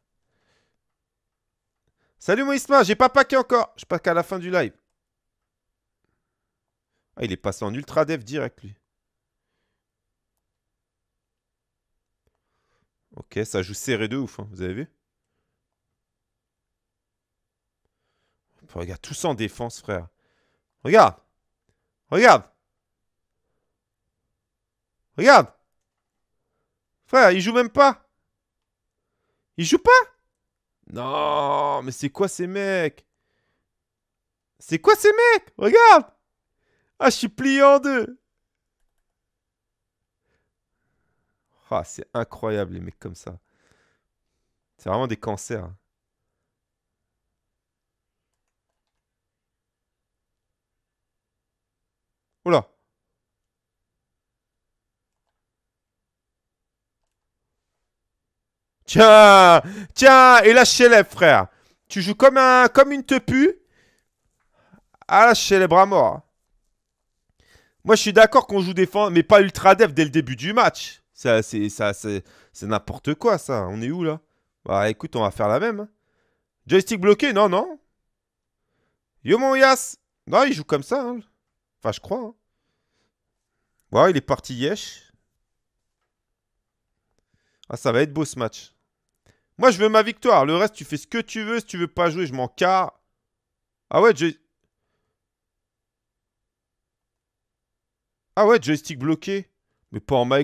Salut Moïsma, j'ai pas packé encore. Je pack à la fin du live. Ah, il est passé en ultra dev direct, lui. Ok, ça joue serré de ouf, hein, vous avez vu Regarde, tous en défense, frère. Regarde Regarde Regarde Frère, il joue même pas Il joue pas non, mais c'est quoi ces mecs C'est quoi ces mecs Regarde Ah, je suis plié en deux Ah, c'est incroyable les mecs comme ça. C'est vraiment des cancers. là Tiens, tiens, et lâchez-les, frère. Tu joues comme, un, comme une tepue. Ah, je les bras morts. Moi, je suis d'accord qu'on joue défense, mais pas ultra def dès le début du match. c'est, ça, c'est, n'importe quoi, ça. On est où, là Bah, écoute, on va faire la même. Hein. Joystick bloqué Non, non. Yo, mon Yas Non, il joue comme ça. Hein. Enfin, je crois. Voilà, hein. il est parti Yesh. Ah, ça va être beau, ce match. Moi, je veux ma victoire. Le reste, tu fais ce que tu veux. Si tu veux pas jouer, je m'en carre. Ah ouais, j'ai. Ah ouais, joystick bloqué. Mais pas en my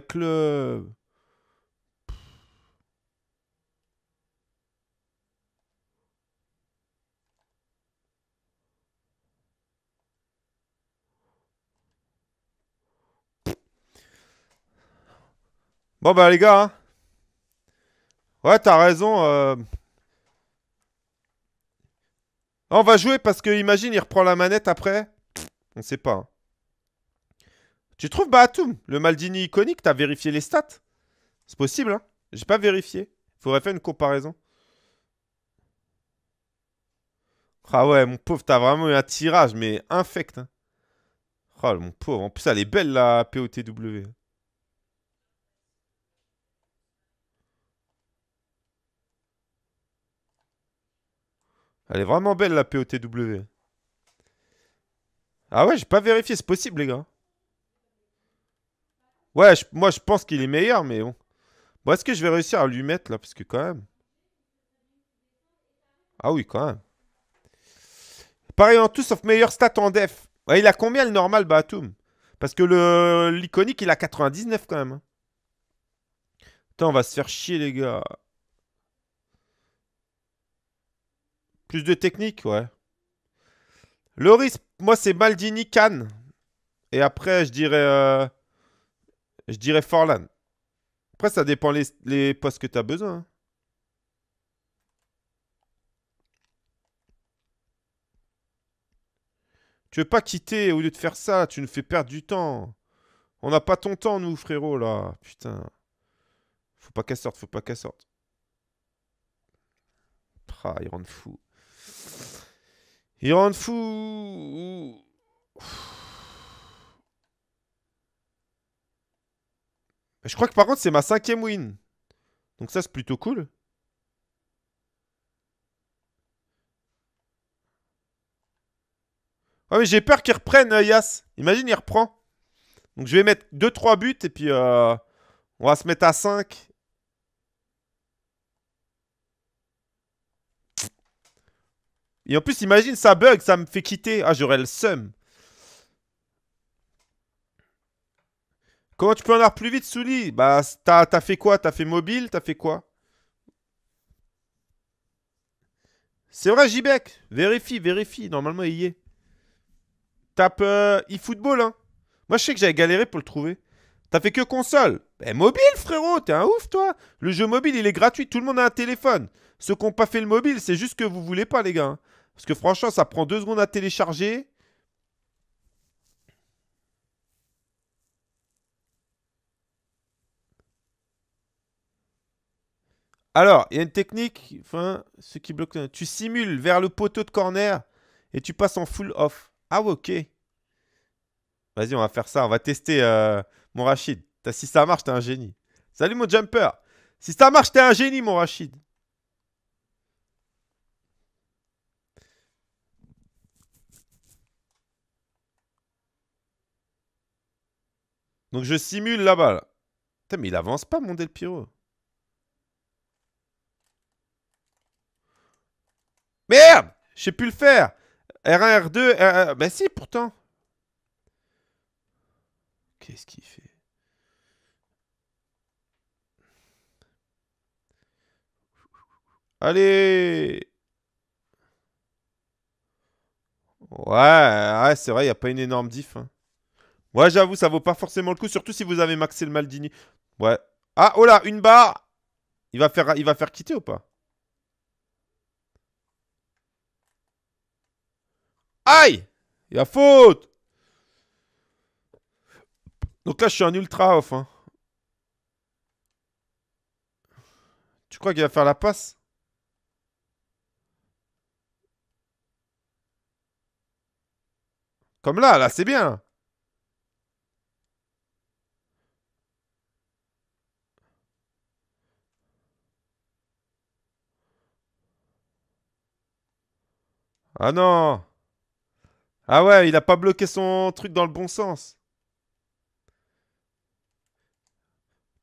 Bon bah les gars, hein. Ouais, t'as raison. Euh. On va jouer parce que, imagine, il reprend la manette après. On sait pas. Hein. Tu trouves Batum, le Maldini iconique T'as vérifié les stats C'est possible, hein J'ai pas vérifié. Il Faudrait faire une comparaison. Ah ouais, mon pauvre, t'as vraiment eu un tirage, mais infect. Hein. Oh, mon pauvre. En plus, elle est belle, la POTW. Elle est vraiment belle la POTW. Ah ouais, j'ai pas vérifié, c'est possible les gars. Ouais, moi je pense qu'il est meilleur, mais bon. Bon, est-ce que je vais réussir à lui mettre là Parce que quand même. Ah oui, quand même. Pareil en tout, sauf meilleur stat en def. il a combien le normal, Batum Parce que le l'iconique, il a 99 quand même. Putain, hein. on va se faire chier, les gars. Plus de technique, ouais. Loris, moi, c'est Maldini, Cannes. Et après, je dirais... Euh, je dirais Forlan. Après, ça dépend les, postes que tu as besoin. Hein. Tu veux pas quitter au lieu de faire ça, tu nous fais perdre du temps. On n'a pas ton temps, nous, frérot, là. Putain. Faut pas qu'elle sorte, faut pas qu'elle sorte. Ah, il fou. Il rentre fou. Je crois que par contre, c'est ma cinquième win. Donc ça, c'est plutôt cool. Ah mais j'ai peur qu'il reprenne euh, Yas. Imagine, il reprend. Donc je vais mettre 2-3 buts et puis euh, on va se mettre à 5. Et en plus, imagine, ça bug, ça me fait quitter. Ah, j'aurais le seum. Comment tu peux en avoir plus vite, Souli Bah, t'as fait quoi T'as fait mobile T'as fait quoi C'est vrai, Jibek. Vérifie, vérifie. Normalement, il y est. Tape euh, eFootball, hein. Moi, je sais que j'avais galéré pour le trouver. T'as fait que console. Eh, mobile, frérot, t'es un ouf, toi. Le jeu mobile, il est gratuit. Tout le monde a un téléphone. Ceux qui n'ont pas fait le mobile, c'est juste que vous voulez pas, les gars. Hein. Parce que franchement, ça prend deux secondes à télécharger. Alors, il y a une technique, enfin, ce qui bloque, tu simules vers le poteau de corner et tu passes en full off. Ah ok. Vas-y, on va faire ça, on va tester euh, mon Rachid. si ça marche, t'es un génie. Salut mon jumper. Si ça marche, t'es un génie, mon Rachid. Donc je simule là-bas. Putain, mais il avance pas, mon Del Merde Je sais plus le faire. R1, R2, R1... Bah si, pourtant. Qu'est-ce qu'il fait Allez Ouais, c'est vrai, il n'y a pas une énorme diff. Hein. Ouais, j'avoue, ça vaut pas forcément le coup, surtout si vous avez maxé le Maldini. Ouais. Ah, oh là, une barre il va, faire, il va faire quitter ou pas Aïe Il y a faute Donc là, je suis un ultra off. Hein. Tu crois qu'il va faire la passe Comme là, là, c'est bien. Ah non Ah ouais, il a pas bloqué son truc dans le bon sens.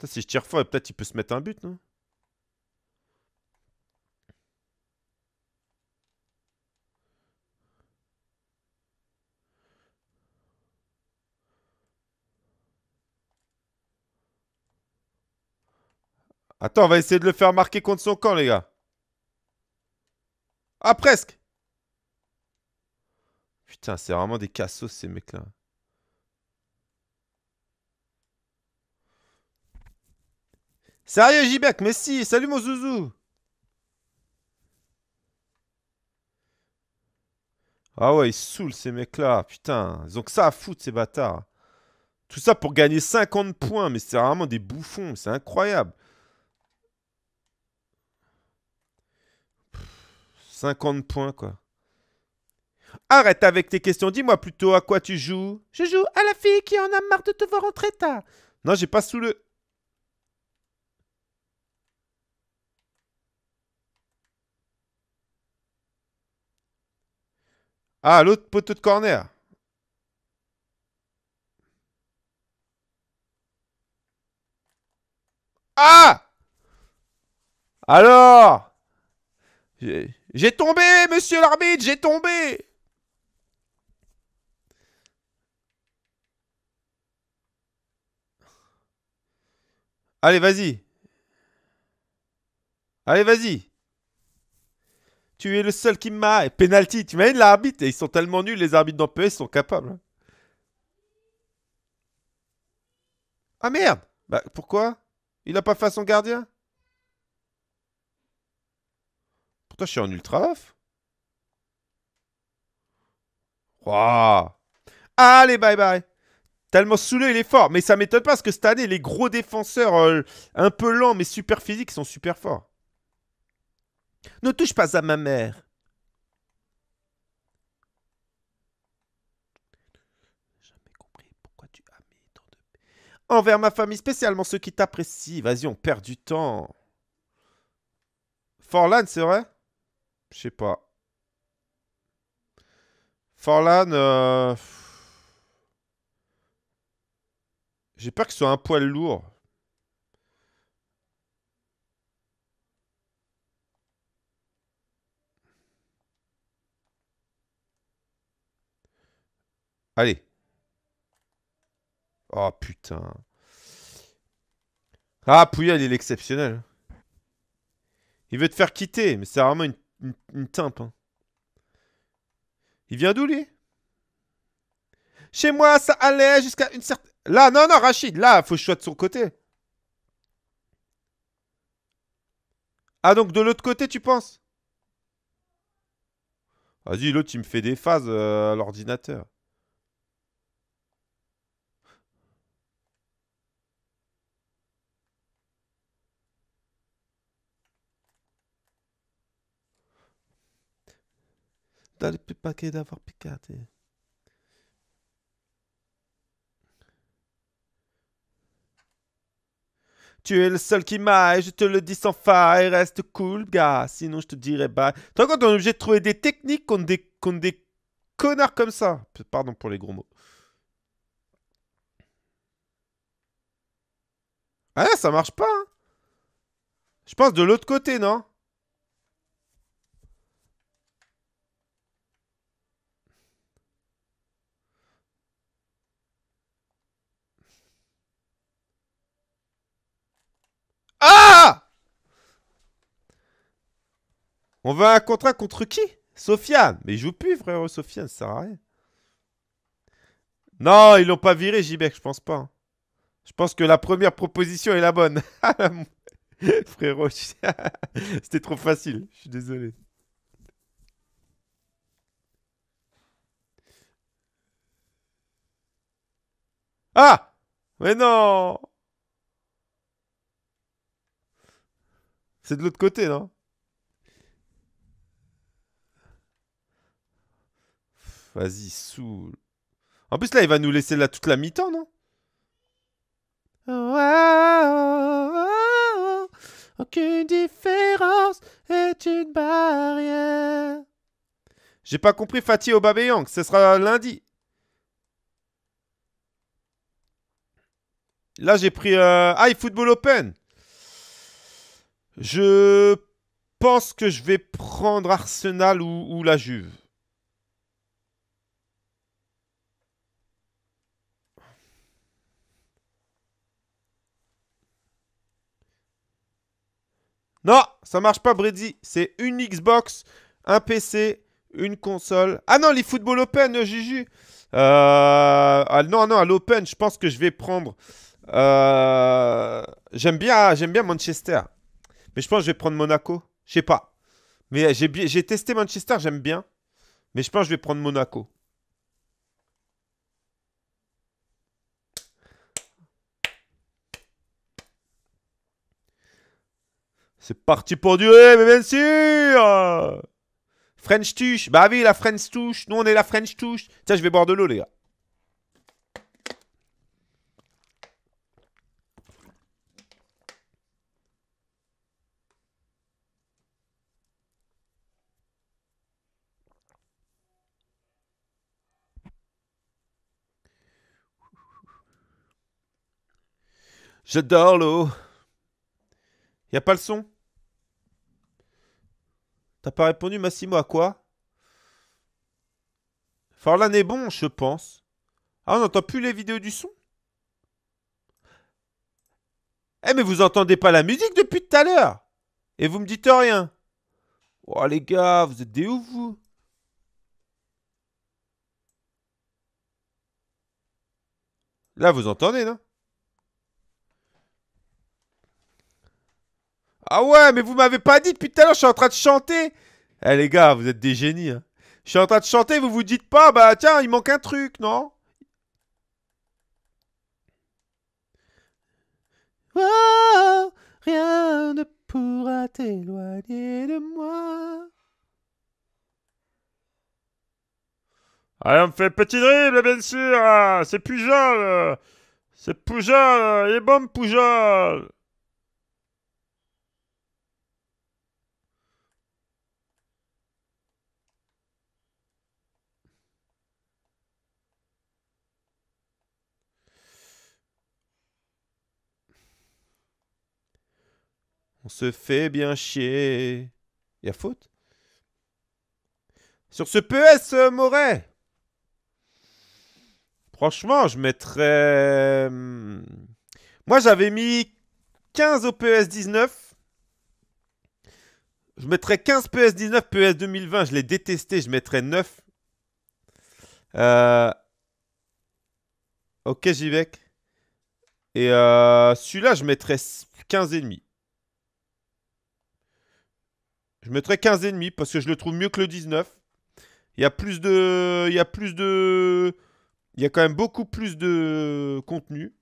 si je tire fort, peut-être il peut se mettre un but, non Attends, on va essayer de le faire marquer contre son camp, les gars. Ah, presque Putain, c'est vraiment des cassos ces mecs-là. Sérieux, Jibek, mais si, salut mon zouzou Ah ouais, ils saoulent ces mecs-là, putain. Ils ont que ça à foutre, ces bâtards. Tout ça pour gagner 50 points, mais c'est vraiment des bouffons, c'est incroyable. 50 points, quoi. Arrête avec tes questions, dis-moi plutôt à quoi tu joues. Je joue à la fille qui en a marre de te voir en tard. Non, j'ai pas sous le... Ah, l'autre poteau de corner. Ah Alors J'ai tombé, monsieur l'arbitre, j'ai tombé Allez, vas-y. Allez, vas-y. Tu es le seul qui m'a. Penalty. Tu imagines l'arbitre Ils sont tellement nuls, les arbitres dans sont capables. Hein. Ah merde Bah pourquoi Il n'a pas fait à son gardien Pourtant, je suis en ultra off. Allez, bye bye Tellement saoulé, il est fort. Mais ça m'étonne pas parce que cette année, les gros défenseurs euh, un peu lents mais super physiques sont super forts. Ne touche pas à ma mère. Jamais compris pourquoi tu as mis tant de... Envers ma famille, spécialement ceux qui t'apprécient. Vas-y, on perd du temps. Forlan, c'est vrai Je sais pas. Forlan... Euh, J'ai peur que ce soit un poil lourd. Allez. Oh putain. Ah, puis il est exceptionnel. Hein. Il veut te faire quitter, mais c'est vraiment une, une, hein. Il vient d'où, lui Chez moi, ça allait jusqu'à une certaine... Là, non, non, Rachid, là, faut que je sois de son côté. Ah, donc de l'autre côté, tu penses Vas-y, l'autre, il me fait des phases euh, à l'ordinateur. T'as les petits paquets d'avoir picardé. Tu es le seul qui m'aille, je te le dis sans faille. Reste cool, gars, sinon je te dirai bye. Toi, quand on est obligé de trouver des techniques contre des, connards comme ça. Pardon pour les gros mots. Ah ça marche pas. Hein. Je pense de l'autre côté, non On veut un contrat contre qui Sofiane. Mais il joue plus, frérot, Sofiane, ça sert à rien. Non, ils l'ont pas viré, Jibek, je pense pas. Hein. Je pense que la première proposition est la bonne. Frérot, c'était trop facile. Je suis désolé. Ah Mais non C'est de l'autre côté, non Vas-y, sous. En plus, là, il va nous laisser là toute la mi-temps, non Aucune différence est une barrière. J'ai pas compris Fatih Obabeyang, ce sera lundi. Là, j'ai pris euh, ah, Football Open. Je pense que je vais prendre Arsenal ou la Juve. Non, ça marche pas, Brady. C'est une Xbox, un PC, une console. Ah non, les Football Open, euh, Juju. Euh, ah, non, non, à l'Open, je pense que je vais prendre. Euh, j'aime bien, j'aime bien Manchester. Mais je pense que je vais prendre Monaco. Je sais pas. Mais j'ai testé Manchester, j'aime bien. Mais je pense que je vais prendre Monaco. C'est parti pour durer, mais bien sûr French touche. Bah oui, la French touche. Nous, on est la French touche. Tiens, je vais boire de l'eau, les gars. J'adore l'eau. Y a pas le son T'as pas répondu, Massimo, à quoi Forlan est bon, je pense. Ah, on n'entend plus les vidéos du son Eh, mais vous entendez pas la musique depuis tout à l'heure Et vous me dites rien Oh, les gars, vous êtes des ouf, vous Là, vous entendez, non Ah ouais, mais vous m'avez pas dit depuis tout à l'heure, je suis en train de chanter. Eh les gars, vous êtes des génies. Hein. Je suis en train de chanter, vous vous dites pas, bah tiens, il manque un truc, non oh, Rien ne pourra t'éloigner de moi. Allez, on me fait petit dribble, bien sûr. Hein. C'est Pujol. Euh. C'est Pujol. Euh, il est bon, Pujol. On se fait bien chier. Y a faute Sur ce PS euh, Moret Franchement, je mettrais... Hmm, moi, j'avais mis 15 au PS 19. Je mettrais 15 PS 19, PS 2020, je l'ai détesté, je mettrais 9. Euh... Ok, Jivek. Et euh, celui-là, je mettrais 15,5. Je mettrais 15,5 parce que je le trouve mieux que le 19. Il y a plus de... Il y a plus de... Il y a quand même beaucoup plus de contenu.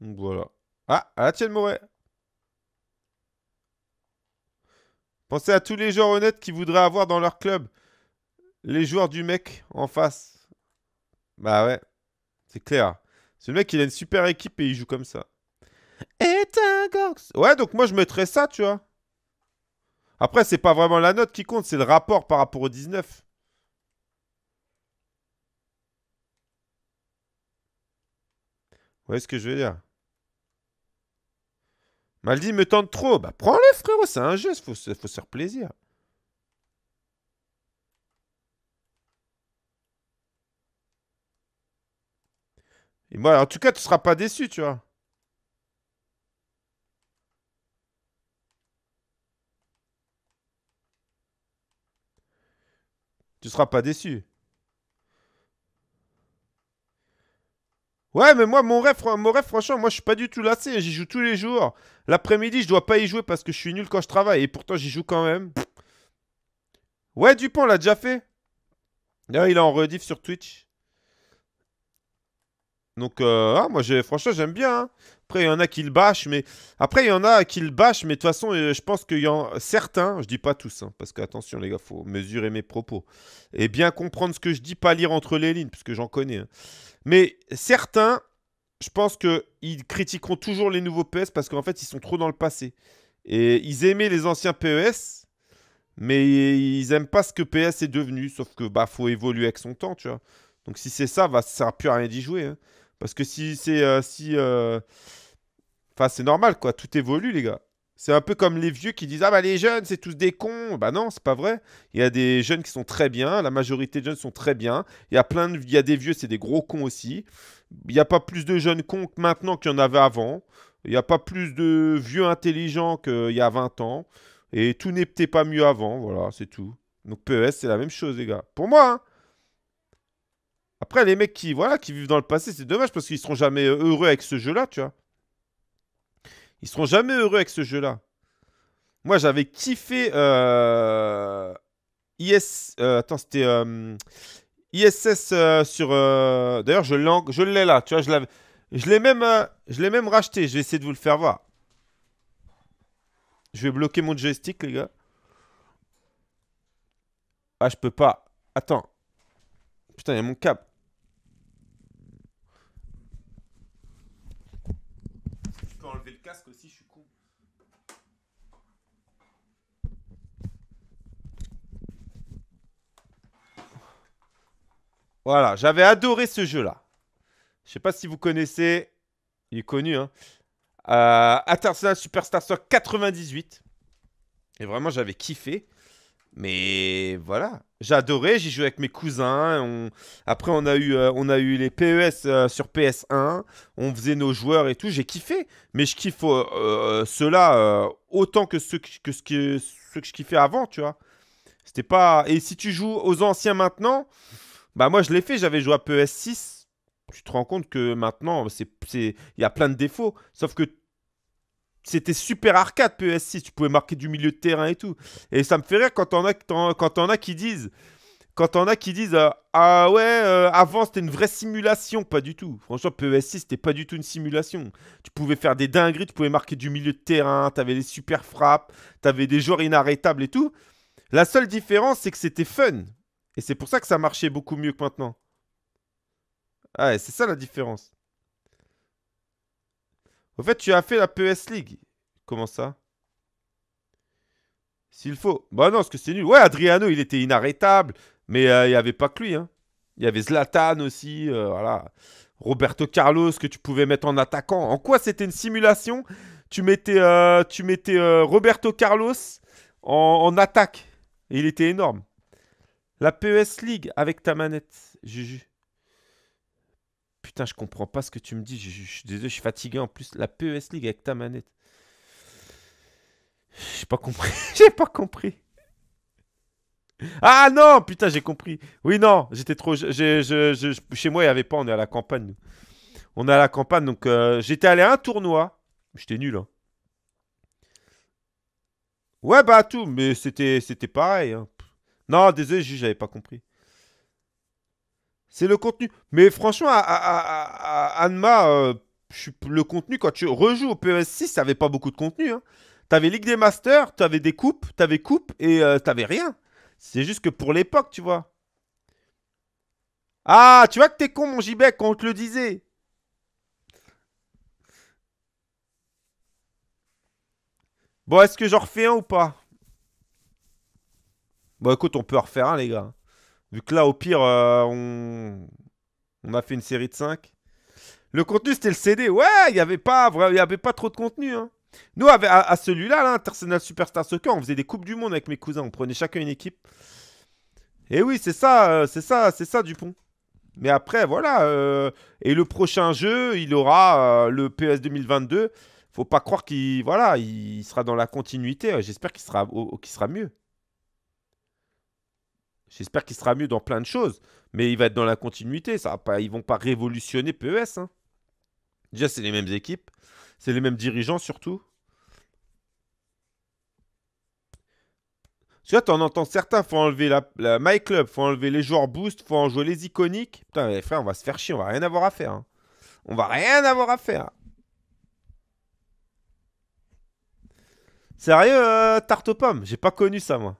voilà. Ah, à la tienne, Moret. Pensez à tous les joueurs honnêtes qui voudraient avoir dans leur club les joueurs du mec en face. Bah ouais, c'est clair. Ce mec, il a une super équipe et il joue comme ça. Et un gox. Ouais, donc moi, je mettrais ça, tu vois. Après, c'est pas vraiment la note qui compte, c'est le rapport par rapport au 19. Vous voyez ce que je veux dire Maldi me tente trop. Bah prends-le frérot, c'est un geste, faut, faut se faire plaisir. Et moi, en tout cas, tu ne seras pas déçu, tu vois. Tu seras pas déçu. Ouais, mais moi, mon rêve, mon rêve, franchement, moi, je suis pas du tout lassé. J'y joue tous les jours. L'après-midi, je dois pas y jouer parce que je suis nul quand je travaille. Et pourtant, j'y joue quand même. Ouais, Dupont l'a déjà fait. D'ailleurs, il est en rediff sur Twitch. Donc, euh, ah, moi, franchement, j'aime bien. Hein. Après, il y en a qui le bâchent, mais... Après, il y en a qui le bâchent, mais de toute façon, euh, je pense qu'il y en a certains, je dis pas tous, hein, parce que attention les gars, faut mesurer mes propos. Et bien comprendre ce que je dis, pas lire entre les lignes, parce que j'en connais. Hein. Mais certains, je pense qu'ils critiqueront toujours les nouveaux PS. parce qu'en fait, ils sont trop dans le passé. Et ils aimaient les anciens PES, mais ils aiment pas ce que PS e est devenu, sauf que bah faut évoluer avec son temps, tu vois. Donc si c'est ça, va bah, ça sert plus à rien d'y jouer. Hein. Parce que si c'est euh, si euh, Enfin, c'est normal, quoi. Tout évolue, les gars. C'est un peu comme les vieux qui disent Ah, bah les jeunes, c'est tous des cons. Bah non, c'est pas vrai. Il y a des jeunes qui sont très bien. La majorité des jeunes sont très bien. Il y a plein de. a des vieux, c'est des gros cons aussi. Il n'y a pas plus de jeunes cons maintenant qu'il y en avait avant. Il n'y a pas plus de vieux intelligents qu'il y a 20 ans. Et tout n'était pas mieux avant. Voilà, c'est tout. Donc PES, c'est la même chose, les gars. Pour moi, hein. Après, les mecs qui, voilà, qui vivent dans le passé, c'est dommage parce qu'ils seront jamais heureux avec ce jeu-là, tu vois. Ils seront jamais heureux avec ce jeu-là. Moi, j'avais kiffé euh... euh attends, c'était euh, ISS euh, sur. D'ailleurs, je l'ai là. Tu vois, je l'avais. Je l'ai même, je même racheté. Je vais essayer de vous le faire voir. Je vais bloquer mon joystick, les gars. Ah, je peux pas. Attends. Putain, il y a mon cap. Voilà, j'avais adoré ce jeu-là. Je sais pas si vous connaissez. Il est connu, hein. Euh, International Superstar 98. Et vraiment, j'avais kiffé. Mais voilà, j'adorais, j'y jouais avec mes cousins. Après, on a, eu, euh, on a eu les PES euh, sur PS1, on faisait nos joueurs et tout, j'ai kiffé. Mais je kiffe cela ceux-là autant que ce que, que, que je kiffais avant, tu vois. C'était pas. Et si tu joues aux anciens maintenant, bah moi je l'ai fait, j'avais joué à PS6. Tu te rends compte que maintenant, il y a plein de défauts. Sauf que c'était super arcade PS6, tu pouvais marquer du milieu de terrain et tout. Et ça me fait rire quand on a, quand on a qui disent, quand on a qui disent, euh, ah ouais, euh, avant c'était une vraie simulation, pas du tout. Franchement, PS6 c'était pas du tout une simulation. Tu pouvais faire des dingueries, tu pouvais marquer du milieu de terrain, t'avais des super frappes, t'avais des joueurs inarrêtables et tout. La seule différence c'est que c'était fun. Et c'est pour ça que ça marchait beaucoup mieux que maintenant. Ah, c'est ça la différence. Au fait, tu as fait la PS e League. Comment ça S'il faut. Bah non, parce que c'est nul. Ouais, Adriano, il était inarrêtable. Mais euh, il y n'y avait pas que lui. Hein. Il y avait Zlatan aussi. Euh, voilà. Roberto Carlos que tu pouvais mettre en attaquant. En quoi c'était une simulation Tu mettais, euh, tu mettais Roberto Carlos en, en attaque. il était énorme. La PES League avec ta manette, Juju. Putain, je comprends pas ce que tu me dis, Je suis désolé, je suis fatigué en plus. La PES League avec ta manette. J'ai pas compris. j'ai pas compris. Ah non, putain, j'ai compris. Oui, non, j'étais trop. chez moi, il n'y avait pas. On est à la campagne. On est à la campagne. Donc, euh, j'étais allé à un tournoi. J'étais nul. Hein. Ouais, bah, tout. Mais c'était pareil. Hein. Non, désolé, j'avais pas compris. C'est le contenu. Mais franchement, à, Anma, euh, le contenu, quand tu rejoues au PS6, ça n'avait pas beaucoup de contenu. Hein. T'avais Ligue des Masters, t'avais des coupes, t'avais coupes et euh, t'avais rien. C'est juste que pour l'époque, tu vois. Ah, tu vois que t'es con, mon quand on te le disait. Bon, est-ce que j'en refais un ou pas Bon, écoute, on peut en refaire un, les gars. Vu que là, au pire, euh, on... a fait une série de 5. Le contenu, c'était le CD. Ouais, il n'y avait, pas, y avait pas trop de contenu. Hein. Nous, à, à celui-là, l'International Superstar Soccer, on faisait des Coupes du Monde avec mes cousins. On prenait chacun une équipe. Et oui, c'est ça, euh, c'est ça, c'est ça, Dupont. Mais après, voilà. Euh, et le prochain jeu, il aura le PS 2022. Faut pas croire qu'il voilà, il sera dans la continuité. J'espère qu'il sera, qu'il sera mieux. J'espère qu'il sera mieux dans plein de choses. Mais il va être dans la continuité. Ça va pas, ils vont pas révolutionner PES. Hein. Déjà, c'est les mêmes équipes. C'est les mêmes dirigeants surtout. Tu vois, t'en entends certains, faut enlever la, Il My Club, faut enlever les joueurs boost, faut en jouer les iconiques. Putain, les frères, on va se faire chier, on va rien avoir à faire. Hein. On va rien avoir à faire. Sérieux, euh, tarte aux pommes, j'ai pas connu ça moi.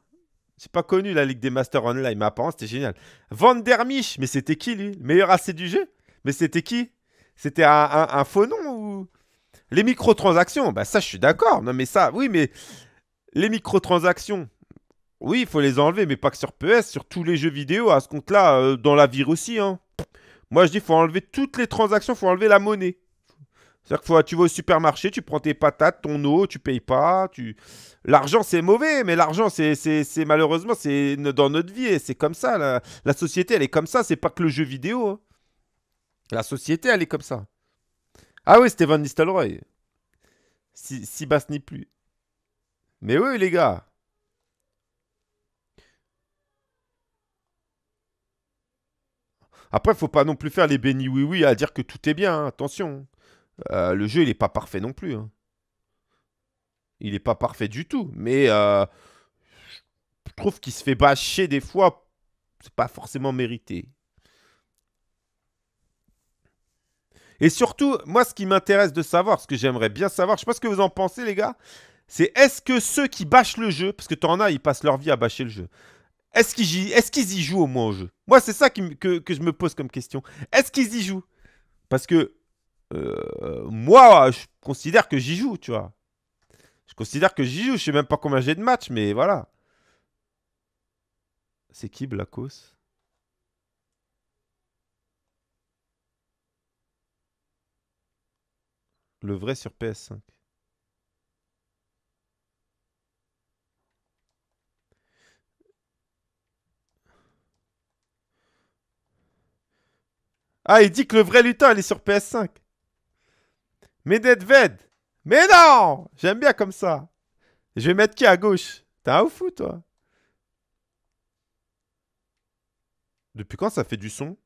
J'ai pas connu la Ligue des Masters Online, mais apparemment c'était génial. Van Der mais c'était qui lui Le meilleur AC du jeu Mais c'était qui C'était un, faux nom ou Les microtransactions, bah ça je suis d'accord. Non mais ça, oui, mais les microtransactions, oui, il faut les enlever, mais pas que sur PS, sur tous les jeux vidéo, à ce compte-là, euh, dans la vie aussi. Hein. Moi je dis, faut enlever toutes les transactions, faut enlever la monnaie. C'est-à-dire que tu vas au supermarché, tu prends tes patates, ton eau, tu payes pas. Tu... L'argent, c'est mauvais, mais l'argent, c'est, c'est, malheureusement, c'est dans notre vie. c'est comme ça. La, société, elle est comme ça. C'est pas que le jeu vidéo. Hein. La société, elle est comme ça. Ah oui, Steven Nistelrooy. Si, si basse ni plus. Mais oui, les gars. Après, faut pas non plus faire les bénis oui-oui à dire que tout est bien. Hein. Attention. Euh, le jeu, il n'est pas parfait non plus. Hein. Il n'est pas parfait du tout. Mais euh, je trouve qu'il se fait bâcher des fois. C'est pas forcément mérité. Et surtout, moi, ce qui m'intéresse de savoir, ce que j'aimerais bien savoir, je sais pas ce que vous en pensez, les gars, c'est est-ce que ceux qui bâchent le jeu, parce que t'en as, ils passent leur vie à bâcher le jeu, est-ce qu'ils est y jouent au moins au jeu Moi, c'est ça que, que je me pose comme question. Est-ce qu'ils y jouent Parce que euh, euh, moi, je considère que j'y joue, tu vois. Je considère que j'y joue. Je sais même pas combien j'ai de matchs, mais voilà. C'est qui Blacos Le vrai sur PS5. Ah, il dit que le vrai lutin, elle est sur PS5. Mais Ved Mais non J'aime bien comme ça. Je vais mettre qui à gauche T'es un fou, toi Depuis quand ça fait du son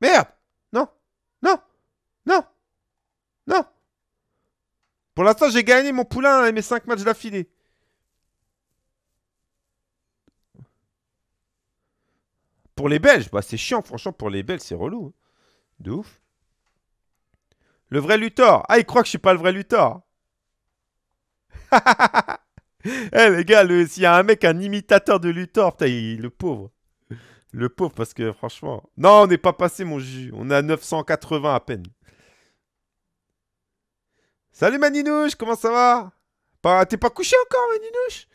Merde Non Non Non Non Pour l'instant, j'ai gagné mon poulain et mes 5 matchs d'affilée. Pour les Belges, bah c'est chiant, franchement, pour les Belges, c'est relou. Hein. De Le vrai Luthor. Ah, il croit que je suis pas le vrai Luthor. Eh les gars, s'il y a un mec, un imitateur de Luthor, putain, le pauvre. Le pauvre, parce que franchement. Non, on n'est pas passé, mon jus. On est à 980 à peine. Salut Maninouche, comment ça va T'es pas couché encore, Maninouche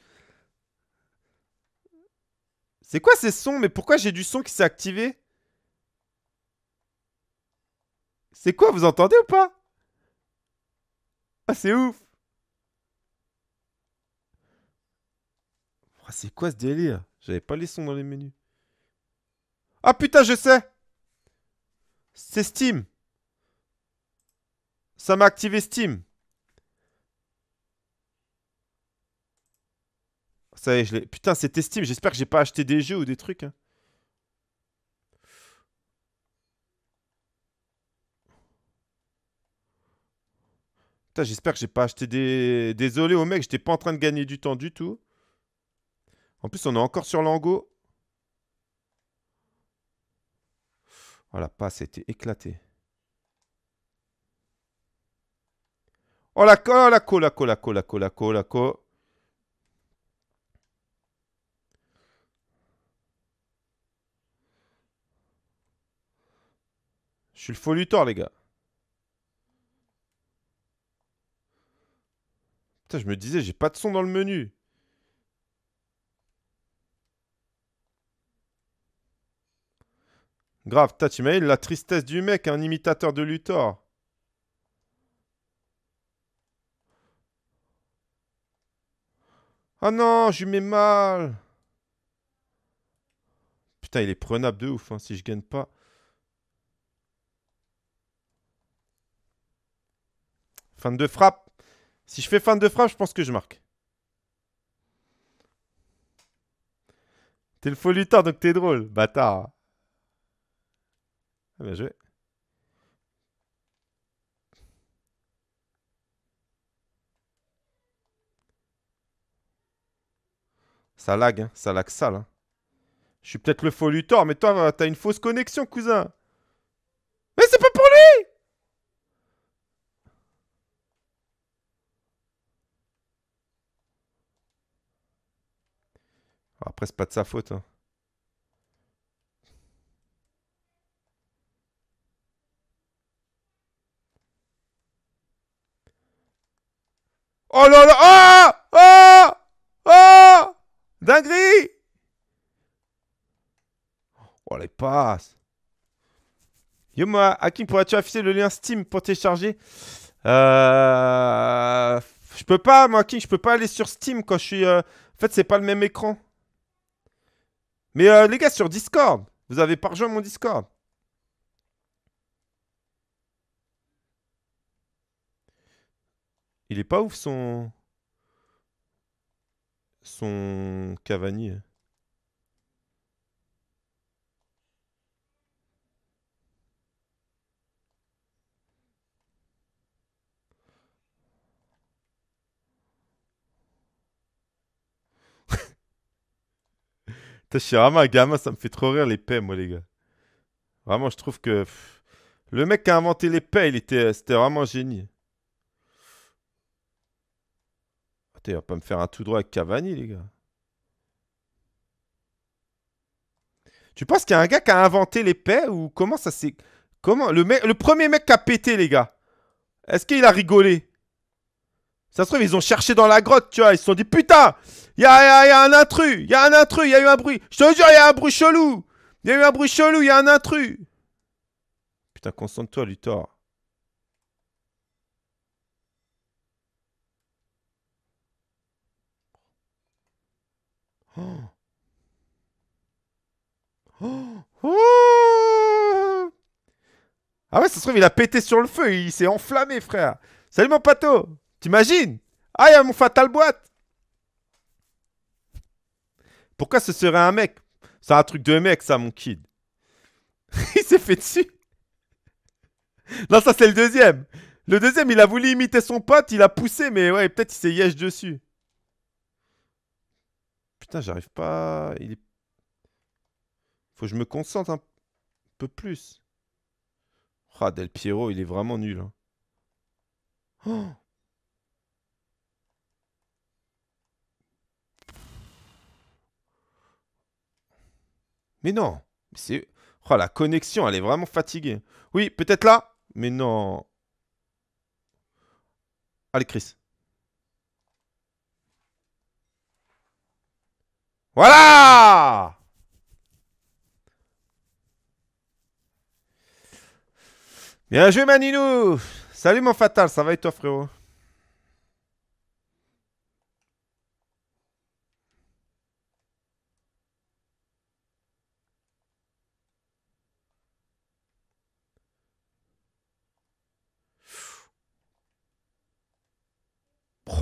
C'est quoi ces sons Mais pourquoi j'ai du son qui s'est activé C'est quoi, vous entendez ou pas Ah, c'est ouf ah, C'est quoi ce délire J'avais pas les sons dans les menus. Ah putain, je sais C'est Steam Ça m'a activé Steam Ça je Putain, c'était Steam, j'espère que j'ai pas acheté des jeux ou des trucs. Hein. Putain, j'espère que j'ai pas acheté des... Désolé au mec, j'étais pas en train de gagner du temps du tout. En plus, on est encore sur l'ango. Oh la passe a été éclatée. Oh la co, la co, la co, la co, la co, la co, la co. Je suis le faux tort, les gars. je me disais, j'ai pas de son dans le menu. Grave, eu la tristesse du mec, un imitateur de Luthor. Ah non, je lui mets mal. Putain, il est prenable de ouf, hein, si je gagne pas. Fin de frappe. Si je fais fin de frappe, je pense que je marque. T'es le faux luthor, donc t'es drôle, bâtard. Ah, bien joué. Ça lag, hein, ça lag sale. Hein. Je suis peut-être le faux luthor, mais toi, t'as une fausse connexion, cousin. Mais c'est pas Après, c'est pas de sa faute. Hein. Oh là là Oh Ah Dinguerie Oh les passes Yo, à qui pourrais tu afficher le lien Steam pour télécharger euh... Je peux pas, moi, King, je peux pas aller sur Steam quand je suis... Euh, en fait, c'est pas le même écran. Mais euh, les gars, sur Discord, vous avez pas rejoint mon Discord. Il est pas ouf son. Son Cavani. Hein. suis vraiment un gamin, ça me fait trop rire les moi, les gars. Vraiment, je trouve que. le mec qui a inventé les il était. Euh, c'était vraiment génial. Attends, il va pas me faire un tout droit avec Cavani, les gars. Tu penses qu'il y a un gars qui a inventé les ou comment ça s'est. Comment. Le, mec... le premier mec qui a pété, les gars. Est-ce qu'il a rigolé ça se trouve, ils ont cherché dans la grotte, tu vois. Ils se sont dit, putain, il y, a, un intrus, il y a un intrus, il y a eu un bruit. Je te jure, il y a un bruit chelou. Il y a eu un bruit chelou, il y a un intrus. Putain, concentre-toi, Luthor. Oh. Oh. Oh. Ah ouais, ça se trouve, il a pété sur le feu, il s'est enflammé, frère. Salut mon pato T'imagines Ah, il y a mon fatal boîte Pourquoi ce serait un mec C'est un truc de mec, ça, mon kid. il s'est fait dessus. Non, ça, c'est le deuxième. Le deuxième, il a voulu imiter son pote, il a poussé, mais ouais, peut-être il s'est yèche dessus. Putain, j'arrive pas... Il est... Faut que je me concentre un peu plus. Ah, Del Piero, il est vraiment nul. Hein. Oh, Mais non, c'est... Oh, la connexion, elle est vraiment fatiguée. Oui, peut-être là Mais non. Allez, Chris. Voilà Bien joué, Maninou Salut, mon fatal, ça va et toi, frérot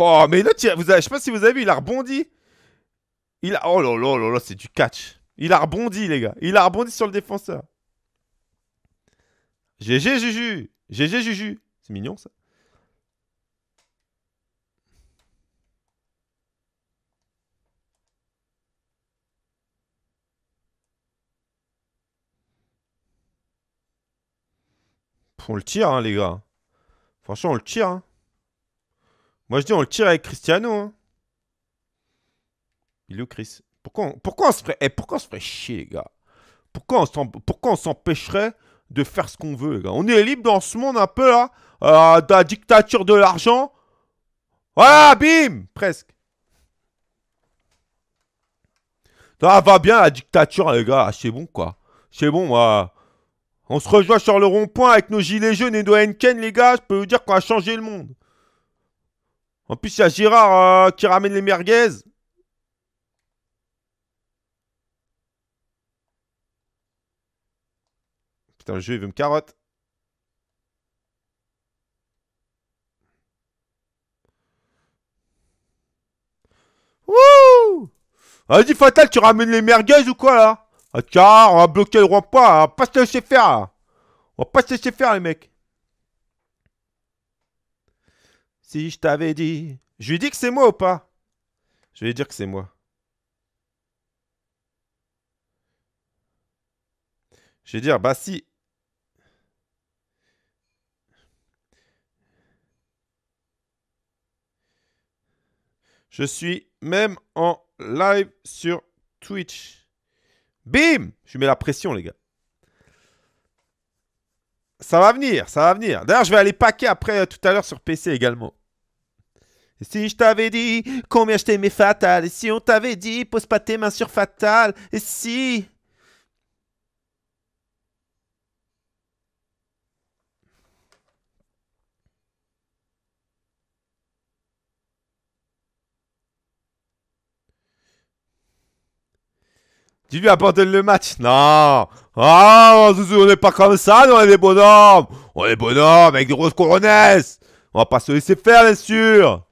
Oh, mais il vous avez, je sais pas si vous avez vu, il a rebondi. Il a, oh là là là là, c'est du catch. Il a rebondi, les gars. Il a rebondi sur le défenseur. GG Juju. GG Juju. C'est mignon, ça. on le tire, hein, les gars. Franchement, on le tire. Hein. Moi, je dis, on le tire avec Cristiano. Hein. Il est Chris pourquoi on, pourquoi, on se ferait, eh, pourquoi on se ferait chier, les gars Pourquoi on s'empêcherait de faire ce qu'on veut, les gars On est libre dans ce monde un peu, là, euh, de la dictature de l'argent. Voilà, bim Presque. Ça va bien, la dictature, les gars. C'est bon, quoi. C'est bon, On se rejoint sur le rond-point avec nos gilets jaunes et nos Henken, les gars. Je peux vous dire qu'on a changé le monde. En plus, il y a Girard euh, qui ramène les merguez. Putain, le jeu, il veut me carotte. Wouh ah, Vas-y, Fatal, tu ramènes les merguez ou quoi, là Attends, ah, on va bloquer le roi pas, On va pas se laisser faire, On va pas se laisser faire, les mecs. Si je t'avais dit. Je lui dis que c'est moi ou pas Je vais dire que c'est moi. Je vais dire, bah si. Je suis même en live sur Twitch. Bim Je lui mets la pression, les gars. Ça va venir, ça va venir. D'ailleurs, je vais aller paquer après euh, tout à l'heure sur PC également si je t'avais dit combien je t'aimais fatal, et si on t'avait dit pose pas tes mains sur fatal, et si... Tu lui abandonne le match. Non. Ah, oh, on n'est pas comme ça, nous, on est des bonhommes. On est des bonhommes avec des grosses couronnes. On va pas se laisser faire, bien sûr.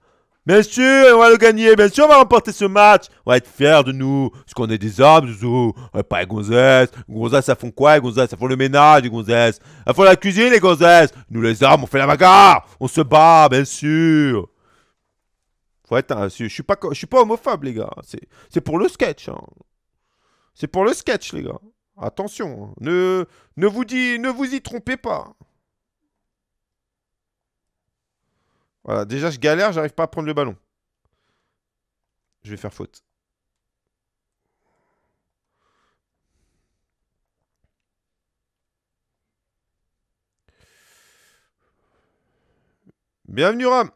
Bien sûr, on va le gagner. Bien sûr, on va remporter ce match. On va être fiers de nous. Parce qu'on est des hommes, Zouzou. On pas les gonzesses. Les gonzesses, ça font quoi, les gonzesses Ça font le ménage, les gonzesses. Ça font la cuisine, les gonzesses. Nous, les hommes, on fait la bagarre. On se bat, bien sûr. Faut être Je suis pas, je suis pas homophobe, les gars. C'est pour le sketch. Hein. C'est pour le sketch, les gars. Attention. Hein. Ne, ne, vous ne vous y trompez pas. Voilà, déjà je galère, j'arrive pas à prendre le ballon. Je vais faire faute. Bienvenue Ram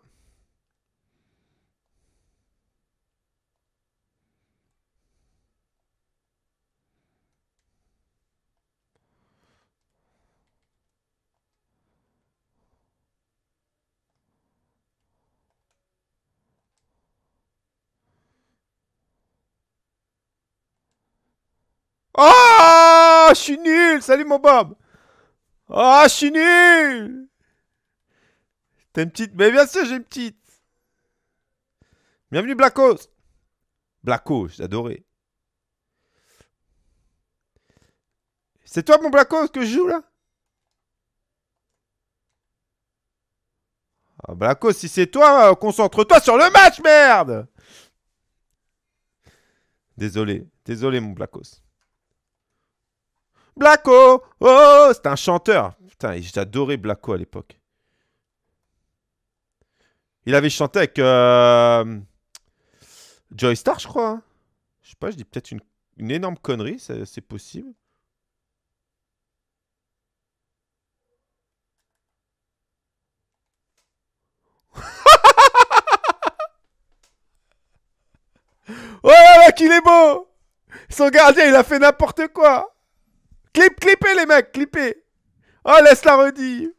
je suis nul Salut mon Bob Ah je suis nul T'es une petite Mais bien sûr, j'ai une petite Bienvenue Blackos. Blackos j'ai adoré. C'est toi mon Blackos que je joue là ah, si c'est toi, euh, concentre-toi sur le match, merde Désolé, désolé mon Blackos. Blacko Oh C'est un chanteur. Putain, j'adorais Blacko à l'époque. Il avait chanté avec euh, Joy Star, je crois. Hein. Je sais pas, je dis peut-être une, une, énorme connerie, c'est possible. oh là là, qu'il est beau Son gardien, il a fait n'importe quoi Clip, clippez les mecs, clippez. Oh, laisse la redire.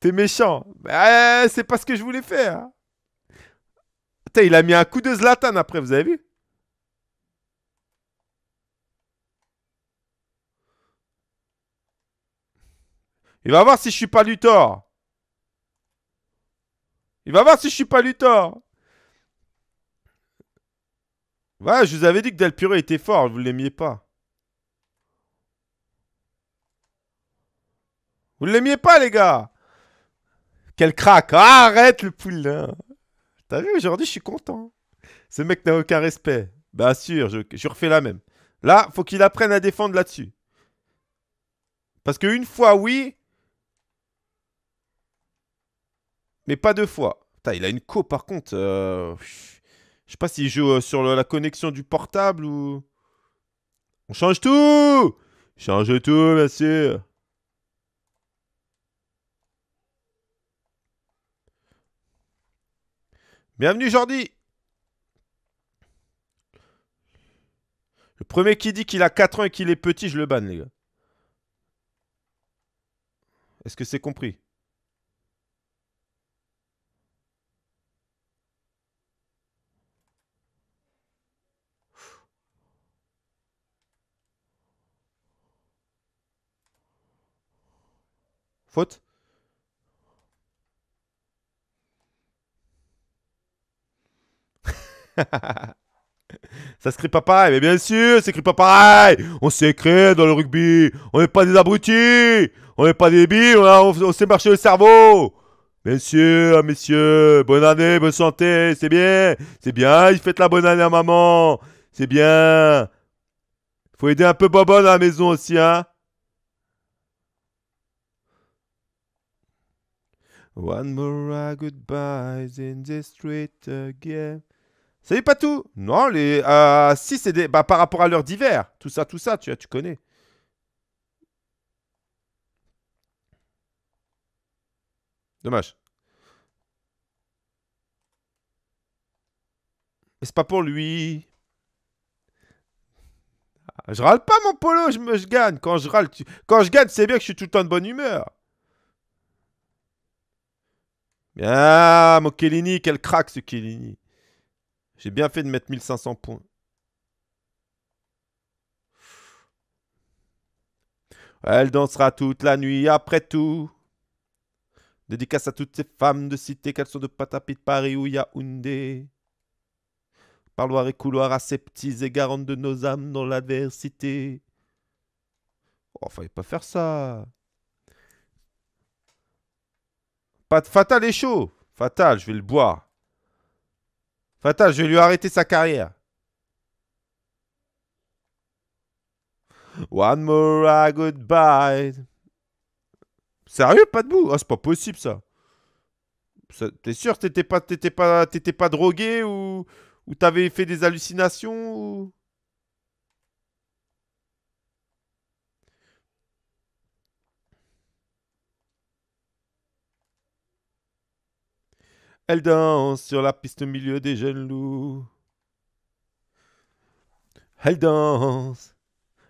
T'es méchant. Bah, euh, c'est pas ce que je voulais faire. il a mis un coup de Zlatan après, vous avez vu Il va voir si je suis pas Luthor. Il va voir si je suis pas Luthor. Ouais, je vous avais dit que Del était fort, vous l'aimiez pas. Vous ne l'aimiez pas, les gars Quel crack ah, Arrête le poulain T'as vu, aujourd'hui, je suis content. Ce mec n'a aucun respect. Bien sûr, je, refais la même. Là, faut qu'il apprenne à défendre là-dessus. Parce qu'une fois, oui. Mais pas deux fois. Putain, il a une co, par contre. Euh, je sais pas s'il joue euh, sur la connexion du portable ou... On change tout Change tout, bien sûr Bienvenue Jordi Le premier qui dit qu'il a 4 ans et qu'il est petit, je le banne, les gars. Est-ce que c'est compris Faute Ça s'écrit pas pareil, mais bien sûr, ça s'écrit pas pareil. On s'est dans le rugby. On n'est pas des abrutis. On n'est pas des billes. On, s'est marché le cerveau. Messieurs, messieurs. Bonne année, bonne santé. C'est bien. C'est bien. Il fait la bonne année à maman. C'est bien. Faut aider un peu Bobonne à la maison aussi, hein. One more goodbye in the street again. C'est pas tout. Non, les. Euh, si, c'est des. Bah, par rapport à l'heure d'hiver. Tout ça, tout ça, tu, tu connais. Dommage. Mais c'est pas pour lui. Ah, je râle pas mon polo, je, me, gagne. Quand je râle, quand je gagne, c'est bien que je suis tout le temps de bonne humeur. Bien, ah, mon Kellini, quel crack ce Kellini. J'ai bien fait de mettre 1500 points. Elle dansera toute la nuit après tout. Dédicace à toutes ces femmes de cité, qu'elles sont de Patapi, de Paris ou Yaoundé. Parloir et couloir à aseptisés, et garantes de nos âmes dans l'adversité. Oh, fallait pas faire ça. Pas fatal est chaud. Fatal, je vais le boire. Fatal, je vais lui arrêter sa carrière. One more goodbye. Sérieux, pas debout Ah, c'est pas possible ça. T'es sûr que t'étais pas, pas, pas drogué ou, ou t'avais fait des hallucinations ou... Elle danse sur la piste au milieu des jeunes loups. Elle danse.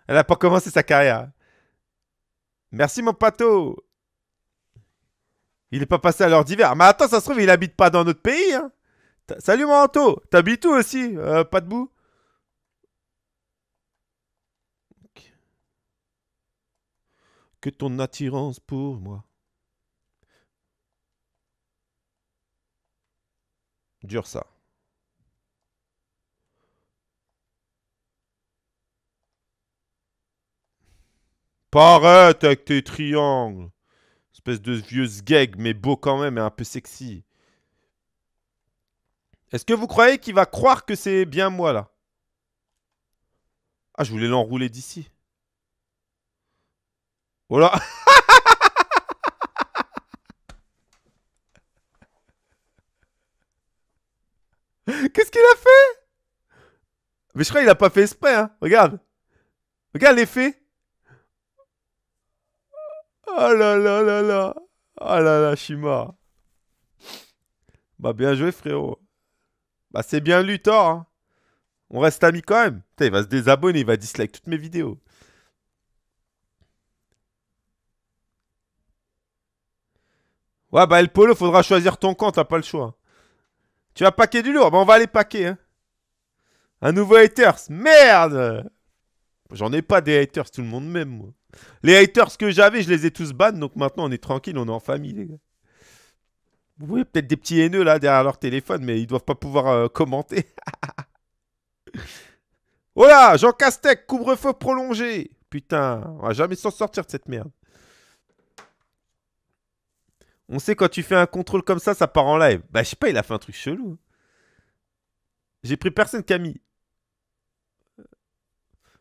Elle n'a pas commencé sa carrière. Merci mon pato. Il n'est pas passé à l'heure d'hiver. Mais attends, ça se trouve, il habite pas dans notre pays. Hein. Salut mon Anto. T'habites où aussi euh, Pas de Que ton attirance pour moi Dur ça. Parrête avec tes triangles. Espèce de vieux gag, mais beau quand même et un peu sexy. Est-ce que vous croyez qu'il va croire que c'est bien moi, là Ah, je voulais l'enrouler d'ici. Voilà Qu'est-ce qu'il a fait Mais je crois qu'il a pas fait exprès, hein. Regarde. Regarde l'effet. Oh là là là là. Oh là là, je suis Bah, bien joué, frérot. Bah, c'est bien Luthor, hein. On reste amis quand même. il va se désabonner, il va dislike toutes mes vidéos. Ouais, bah, El Polo, faudra choisir ton camp, t'as pas le choix. Tu vas paquer du lourd. on va aller paquer. Hein. Un nouveau haters. Merde J'en ai pas des haters, tout le monde m'aime, moi. Les haters que j'avais, je les ai tous bannés. donc maintenant on est tranquille, on est en famille, les gars. Vous voyez peut-être des petits haineux là derrière leur téléphone, mais ils doivent pas pouvoir euh, commenter. voilà, oh Jean Castec, couvre-feu prolongé. Putain, on va jamais s'en sortir de cette merde. On sait quand tu fais un contrôle comme ça, ça part en live. Bah, je sais pas, il a fait un truc chelou. J'ai pris personne, Camille.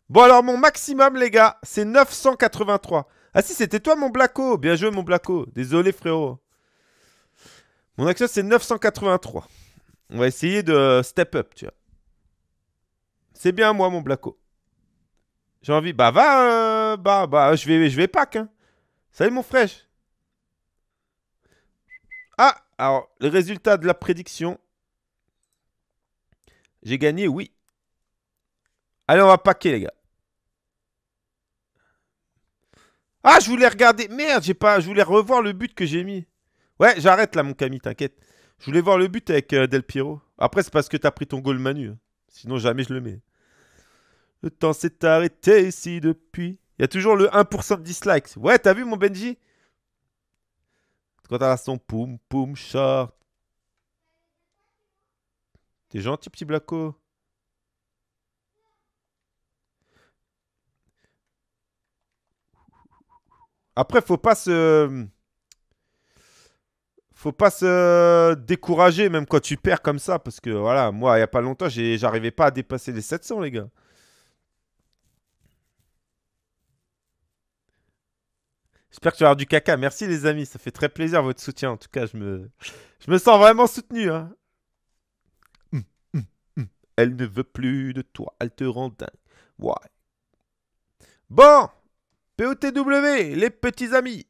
Bon, alors, mon maximum, les gars, c'est 983. Ah si, c'était toi, mon Blaco. Bien joué, mon Blaco. Désolé, frérot. Mon action, c'est 983. On va essayer de step up, tu vois. C'est bien, moi, mon Blacko. J'ai envie... Bah, va... Euh, bah, bah, je vais, je vais pack, hein. Salut, mon frère. Alors, le résultat de la prédiction. J'ai gagné, oui. Allez, on va paquer, les gars. Ah, je voulais regarder. Merde, j'ai pas. Je voulais revoir le but que j'ai mis. Ouais, j'arrête là, mon Camille, t'inquiète. Je voulais voir le but avec euh, Del Piero. Après, c'est parce que t'as pris ton goal Manu. Hein. Sinon, jamais je le mets. Le temps s'est arrêté ici depuis. Il y a toujours le 1% de dislikes. Ouais, t'as vu mon Benji quand t'as son poum, poum, short. T'es gentil, petit Blaco. Après, faut pas se. Faut pas se décourager, même quand tu perds comme ça. Parce que voilà, moi, il n'y a pas longtemps, j'arrivais pas à dépasser les 700, les gars. J'espère que tu vas avoir du caca. Merci les amis, ça fait très plaisir votre soutien. En tout cas, je me, je me sens vraiment soutenu. Hein. Hum, hum, hum. Elle ne veut plus de toi, elle te rend dingue. Ouais. Bon, POTW, les petits amis.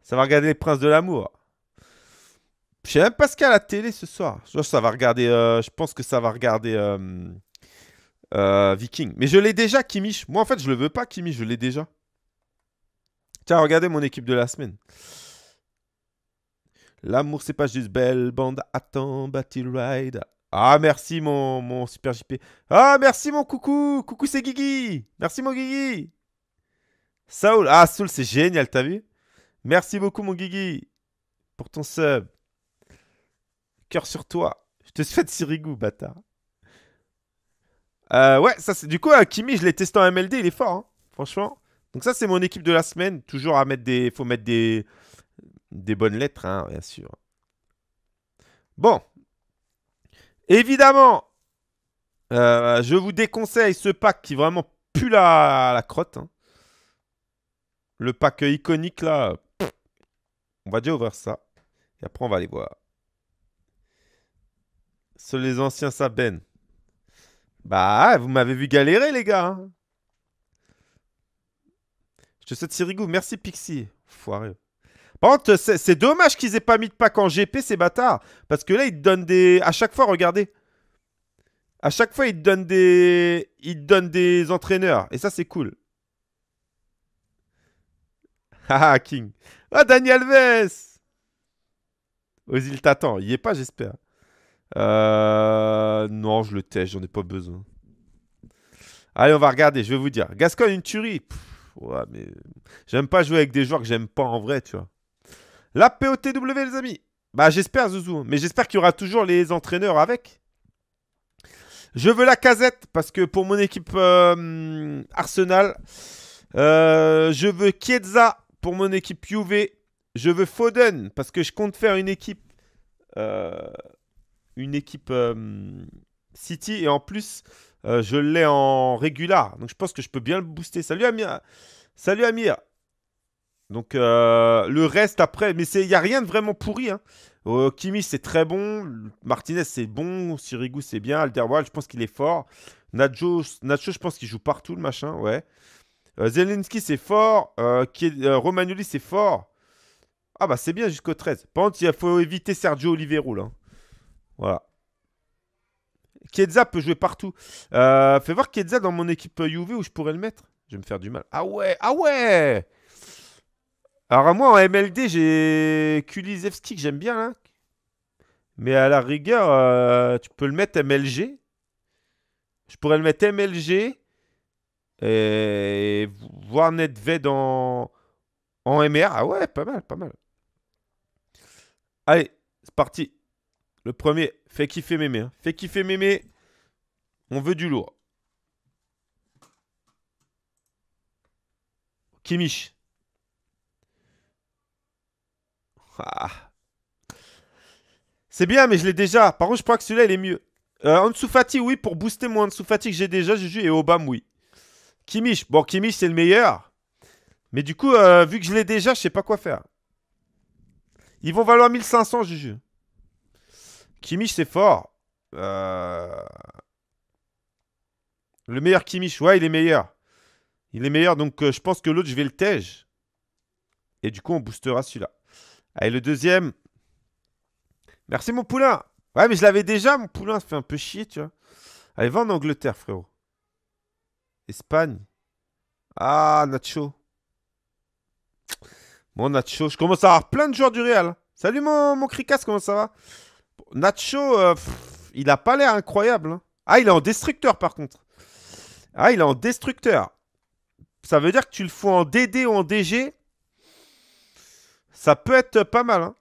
Ça va regarder les princes de l'amour. Je sais même pas ce qu'il y a à la télé ce soir. Je, ça va regarder, euh, je pense que ça va regarder... Euh, euh, Viking. Mais je l'ai déjà, Kimich. Moi, en fait, je le veux pas, Kimich. Je l'ai déjà. Tiens, regardez mon équipe de la semaine. L'amour, c'est pas juste belle bande. Attends, Battle Ride. Ah, merci, mon, mon super JP. Ah, merci, mon coucou. Coucou, c'est Guigui. Merci, mon Guigui. Saoul. Ah, Saoul, c'est génial, t'as vu Merci beaucoup, mon Guigui, pour ton sub. Cœur sur toi. Je te souhaite Sirigou, bâtard. Euh, ouais, ça c'est du coup, hein, Kimi, je l'ai testé en MLD, il est fort, hein, franchement. Donc ça c'est mon équipe de la semaine. Toujours à mettre des, faut mettre des, des bonnes lettres, hein, bien sûr. Bon, évidemment, euh, je vous déconseille ce pack qui vraiment pue la, la crotte. Le pack iconique là, on va déjà ouvrir ça. Et après on va aller voir. Seuls les anciens Saben bah, vous m'avez vu galérer, les gars. Hein. Je te souhaite Sirigou. Merci, Pixie. Foireux. Par contre, c'est dommage qu'ils aient pas mis de pack en GP, ces bâtards. Parce que là, ils te donnent des... À chaque fois, regardez. À chaque fois, ils te donnent des... Ils te donnent des entraîneurs. Et ça, c'est cool. Haha, ah, King. Ah, oh, Daniel Vess Ozil t'attend. Il y est pas, j'espère. Euh... Non, je le teste, j'en ai pas besoin. Allez, on va regarder, je vais vous dire. Gascon, une tuerie. ouais, mais j'aime pas jouer avec des joueurs que j'aime pas en vrai, tu vois. La POTW, les amis. Bah, j'espère, Zouzou. Hein. Mais j'espère qu'il y aura toujours les entraîneurs avec. Je veux la casette parce que pour mon équipe euh, Arsenal, euh, je veux Kiedza pour mon équipe Juve. Je veux Foden parce que je compte faire une équipe euh, une équipe euh, City. Et en plus, euh, je l'ai en régular. Donc je pense que je peux bien le booster. Salut Amir. Salut Amir. Donc euh, le reste après, mais il n'y a rien de vraiment pourri. Hein. Kimi c'est très bon, Martinez c'est bon, Sirigu c'est bien, Alderweireld je pense qu'il est fort, Nacho, Nacho je pense qu'il joue partout le machin, ouais. c'est fort, Romagnoli c'est fort. Ah bah c'est bien jusqu'au 13. Par contre il faut éviter Sergio Olivero là. Hein. Voilà. Kedza peut jouer partout. Euh, fais voir Kedza dans mon équipe UV où je pourrais le mettre. Je vais me faire du mal. Ah ouais, ah ouais Alors moi en MLD, j'ai Kulisevski que j'aime bien. Mais à la rigueur, euh, tu peux le mettre MLG. Je pourrais le mettre MLG et voir Nedved en, en MR. Ah ouais, pas mal, pas mal. Allez, c'est parti. Le premier, fais kiffer mémé. fait hein. Fais kiffer mémé. On veut du lourd. Kimich. Ah. C'est bien, mais je l'ai déjà. Par contre, je crois que celui-là, il est mieux. Euh, oui, pour booster mon de que j'ai déjà, Juju, et Obama, oui. Kimich. Bon, Kimich, c'est le meilleur. Mais du coup, euh, vu que je l'ai déjà, je sais pas quoi faire. Ils vont valoir 1500, Juju. Kimich, c'est fort. Euh, le meilleur Kimich, ouais, il est meilleur. Il est meilleur, donc euh, je pense que l'autre, je vais le tège. Et du coup, on boostera celui-là. Allez, le deuxième. Merci, mon poulain. Ouais, mais je l'avais déjà, mon poulain. Ça fait un peu chier, tu vois. Allez, va en Angleterre, frérot. Espagne. Ah, Nacho. Mon Nacho, je commence à avoir plein de joueurs du Real. Salut, mon, mon Cricasse, comment ça va Nacho, euh, il a pas l'air incroyable. Hein. Ah, il est en destructeur par contre. Ah, il est en destructeur. Ça veut dire que tu le fous en DD ou en DG. Ça peut être pas mal. Hein.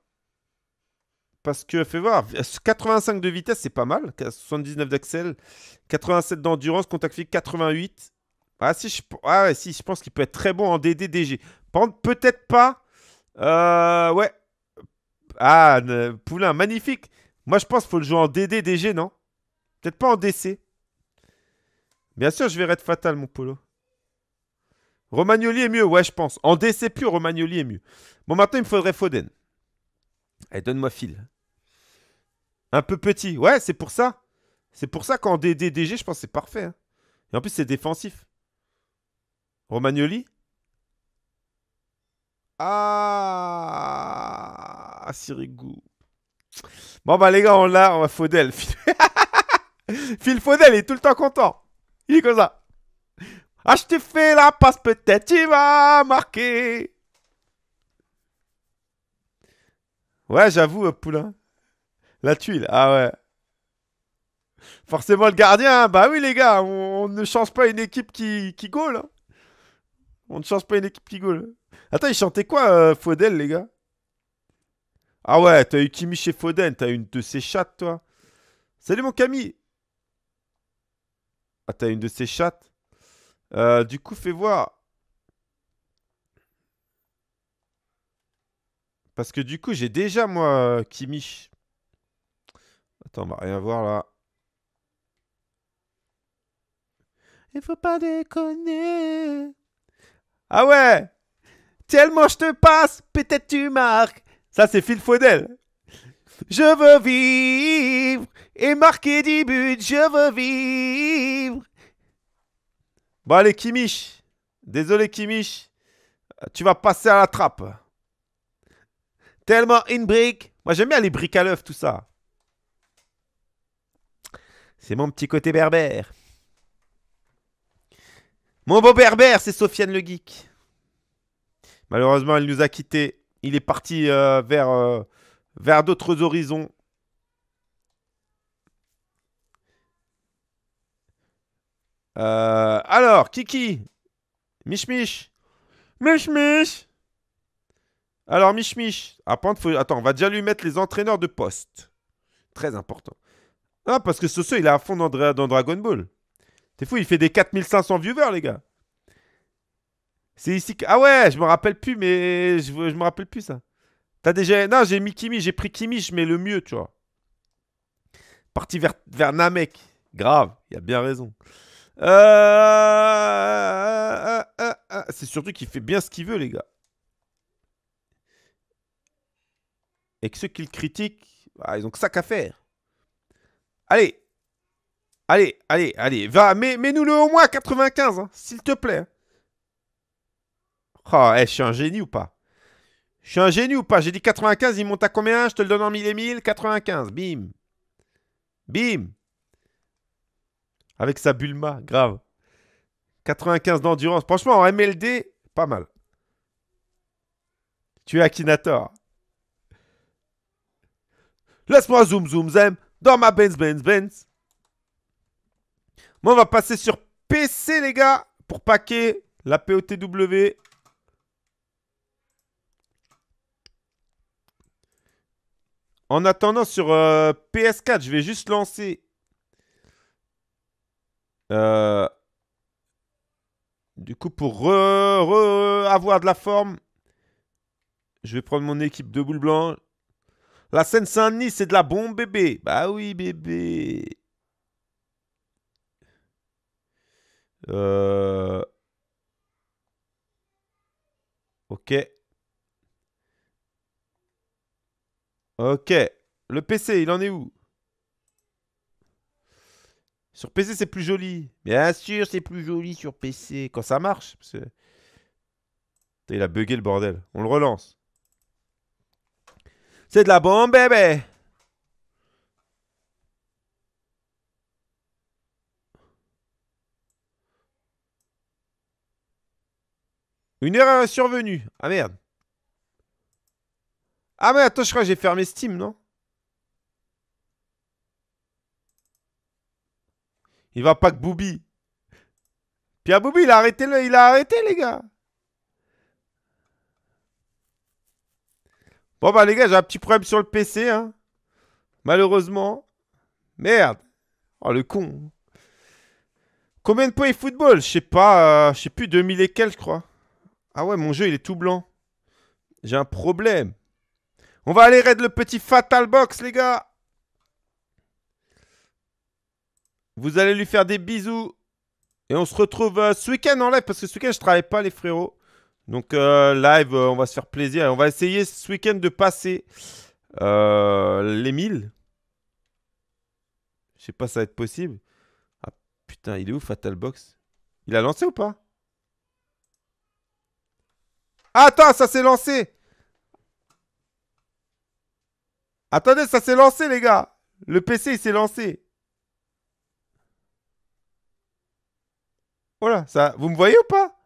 Parce que, fais voir, 85 de vitesse, c'est pas mal. 79 d'axel, 87 d'endurance, contact fixe 88. Ah, si, je, ah, si, je pense qu'il peut être très bon en DD, DG. Peut-être pas. Euh, ouais. Ah, Poulain, magnifique. Moi, je pense qu'il faut le jouer en DD, DG, non Peut-être pas en DC. Bien sûr, je vais être fatal, mon polo. Romagnoli est mieux, ouais, je pense. En DC plus, Romagnoli est mieux. Bon, maintenant, il me faudrait Foden. Allez, donne-moi fil. Un peu petit. Ouais, c'est pour ça. C'est pour ça qu'en DD, DG, je pense c'est parfait. Hein. Et en plus, c'est défensif. Romagnoli Ah Sirigu. Bon, bah, les gars, on l'a. On va Faudel. Phil Faudel est tout le temps content. Il est comme ça. Ah, je te fait la passe, peut-être Il va marquer. Ouais, j'avoue, euh, Poulain. La tuile, ah ouais. Forcément, le gardien, hein. bah oui, les gars, on, ne change pas une équipe qui, qui hein. On ne change pas une équipe qui goal. Attends, il chantait quoi, euh, Faudel, les gars ah ouais, t'as eu Kimi chez Foden, t'as une de ses chattes, toi. Salut mon Camille Ah, t'as une de ses chattes euh, Du coup, fais voir. Parce que du coup, j'ai déjà, moi, Kimi. Attends, on va rien voir, là. Il faut pas déconner. Ah ouais Tellement je te passe, peut-être tu marques. Ça, c'est Phil Faudel. Je veux vivre et marquer 10 buts, je veux vivre. Bon, allez, Kimich. Désolé, Kimich. Tu vas passer à la trappe. Tellement in brique. Moi, j'aime bien les briques à l'œuf, tout ça. C'est mon petit côté berbère. Mon beau berbère, c'est Sofiane le Geek. Malheureusement, elle nous a quittés il est parti euh, vers, euh, vers d'autres horizons. Euh, alors, Kiki Mich Mich Mich Alors, Mich Mich Attends, Attends, on va déjà lui mettre les entraîneurs de poste. Très important. Ah, parce que ce, il est à fond dans, dans Dragon Ball. T'es fou, il fait des 4500 viewers, les gars. C'est ici que... Ah ouais, je me rappelle plus, mais je, je me rappelle plus ça. T'as déjà... Non, j'ai mis Kimi, j'ai pris Kimi, je mets le mieux, tu vois. Parti vers, vers Namek. Grave, il a bien raison. Euh, euh, euh, C'est surtout qu'il fait bien ce qu'il veut, les gars. Et que ceux qui le critiquent, ah, ils ont que ça qu'à faire. Allez, Allez, allez, allez, va, mets-nous le au moins 95, hein, s'il te plaît. Oh, je suis un génie ou pas Je suis un génie ou pas J'ai dit 95, il monte à combien Je te le donne en 1000 et 1000. 95, bim. Bim. Avec sa Bulma, grave. 95 d'endurance. Franchement, en MLD, pas mal. Tu es Akinator. Laisse-moi zoom zoom zem dans ma Benz Benz Benz. Moi, on va passer sur PC, les gars, pour paquer la POTW En attendant, sur euh, PS4, je vais juste lancer. Euh, du coup, pour re, avoir de la forme, je vais prendre mon équipe de boules blanches. La Seine-Saint-Denis, c'est de la bombe, bébé. Bah oui, bébé. Euh, ok. Ok. Le PC, il en est où Sur PC, c'est plus joli. Bien sûr, c'est plus joli sur PC. Quand ça marche. il a bugué le bordel. On le relance. C'est de la bombe, bébé Une erreur est survenue. Ah merde. Ah mais attends, je crois que j'ai fermé Steam, non Il va pas que Booby. Pierre Booby, il a arrêté, il a arrêté les gars. Bon bah les gars, j'ai un petit problème sur le PC, hein. Malheureusement. Merde. Oh le con. Combien de points football Je sais pas, euh, je sais plus, 2000 et quelques, je crois. Ah ouais, mon jeu, il est tout blanc. J'ai un problème. On va aller raid le petit Fatal Box, les gars. Vous allez lui faire des bisous. Et on se retrouve euh, ce week-end en live, parce que ce week-end, je travaille pas, les frérots. Donc, euh, live, euh, on va se faire plaisir. Et on va essayer ce week-end de passer les 1000. Je sais pas si ça va être possible. Ah, putain, il est où, Fatal Box Il a lancé ou pas ah, Attends, ça s'est lancé Attendez, ça s'est lancé, les gars. Le PC, il s'est lancé. Voilà, ça, vous me voyez ou pas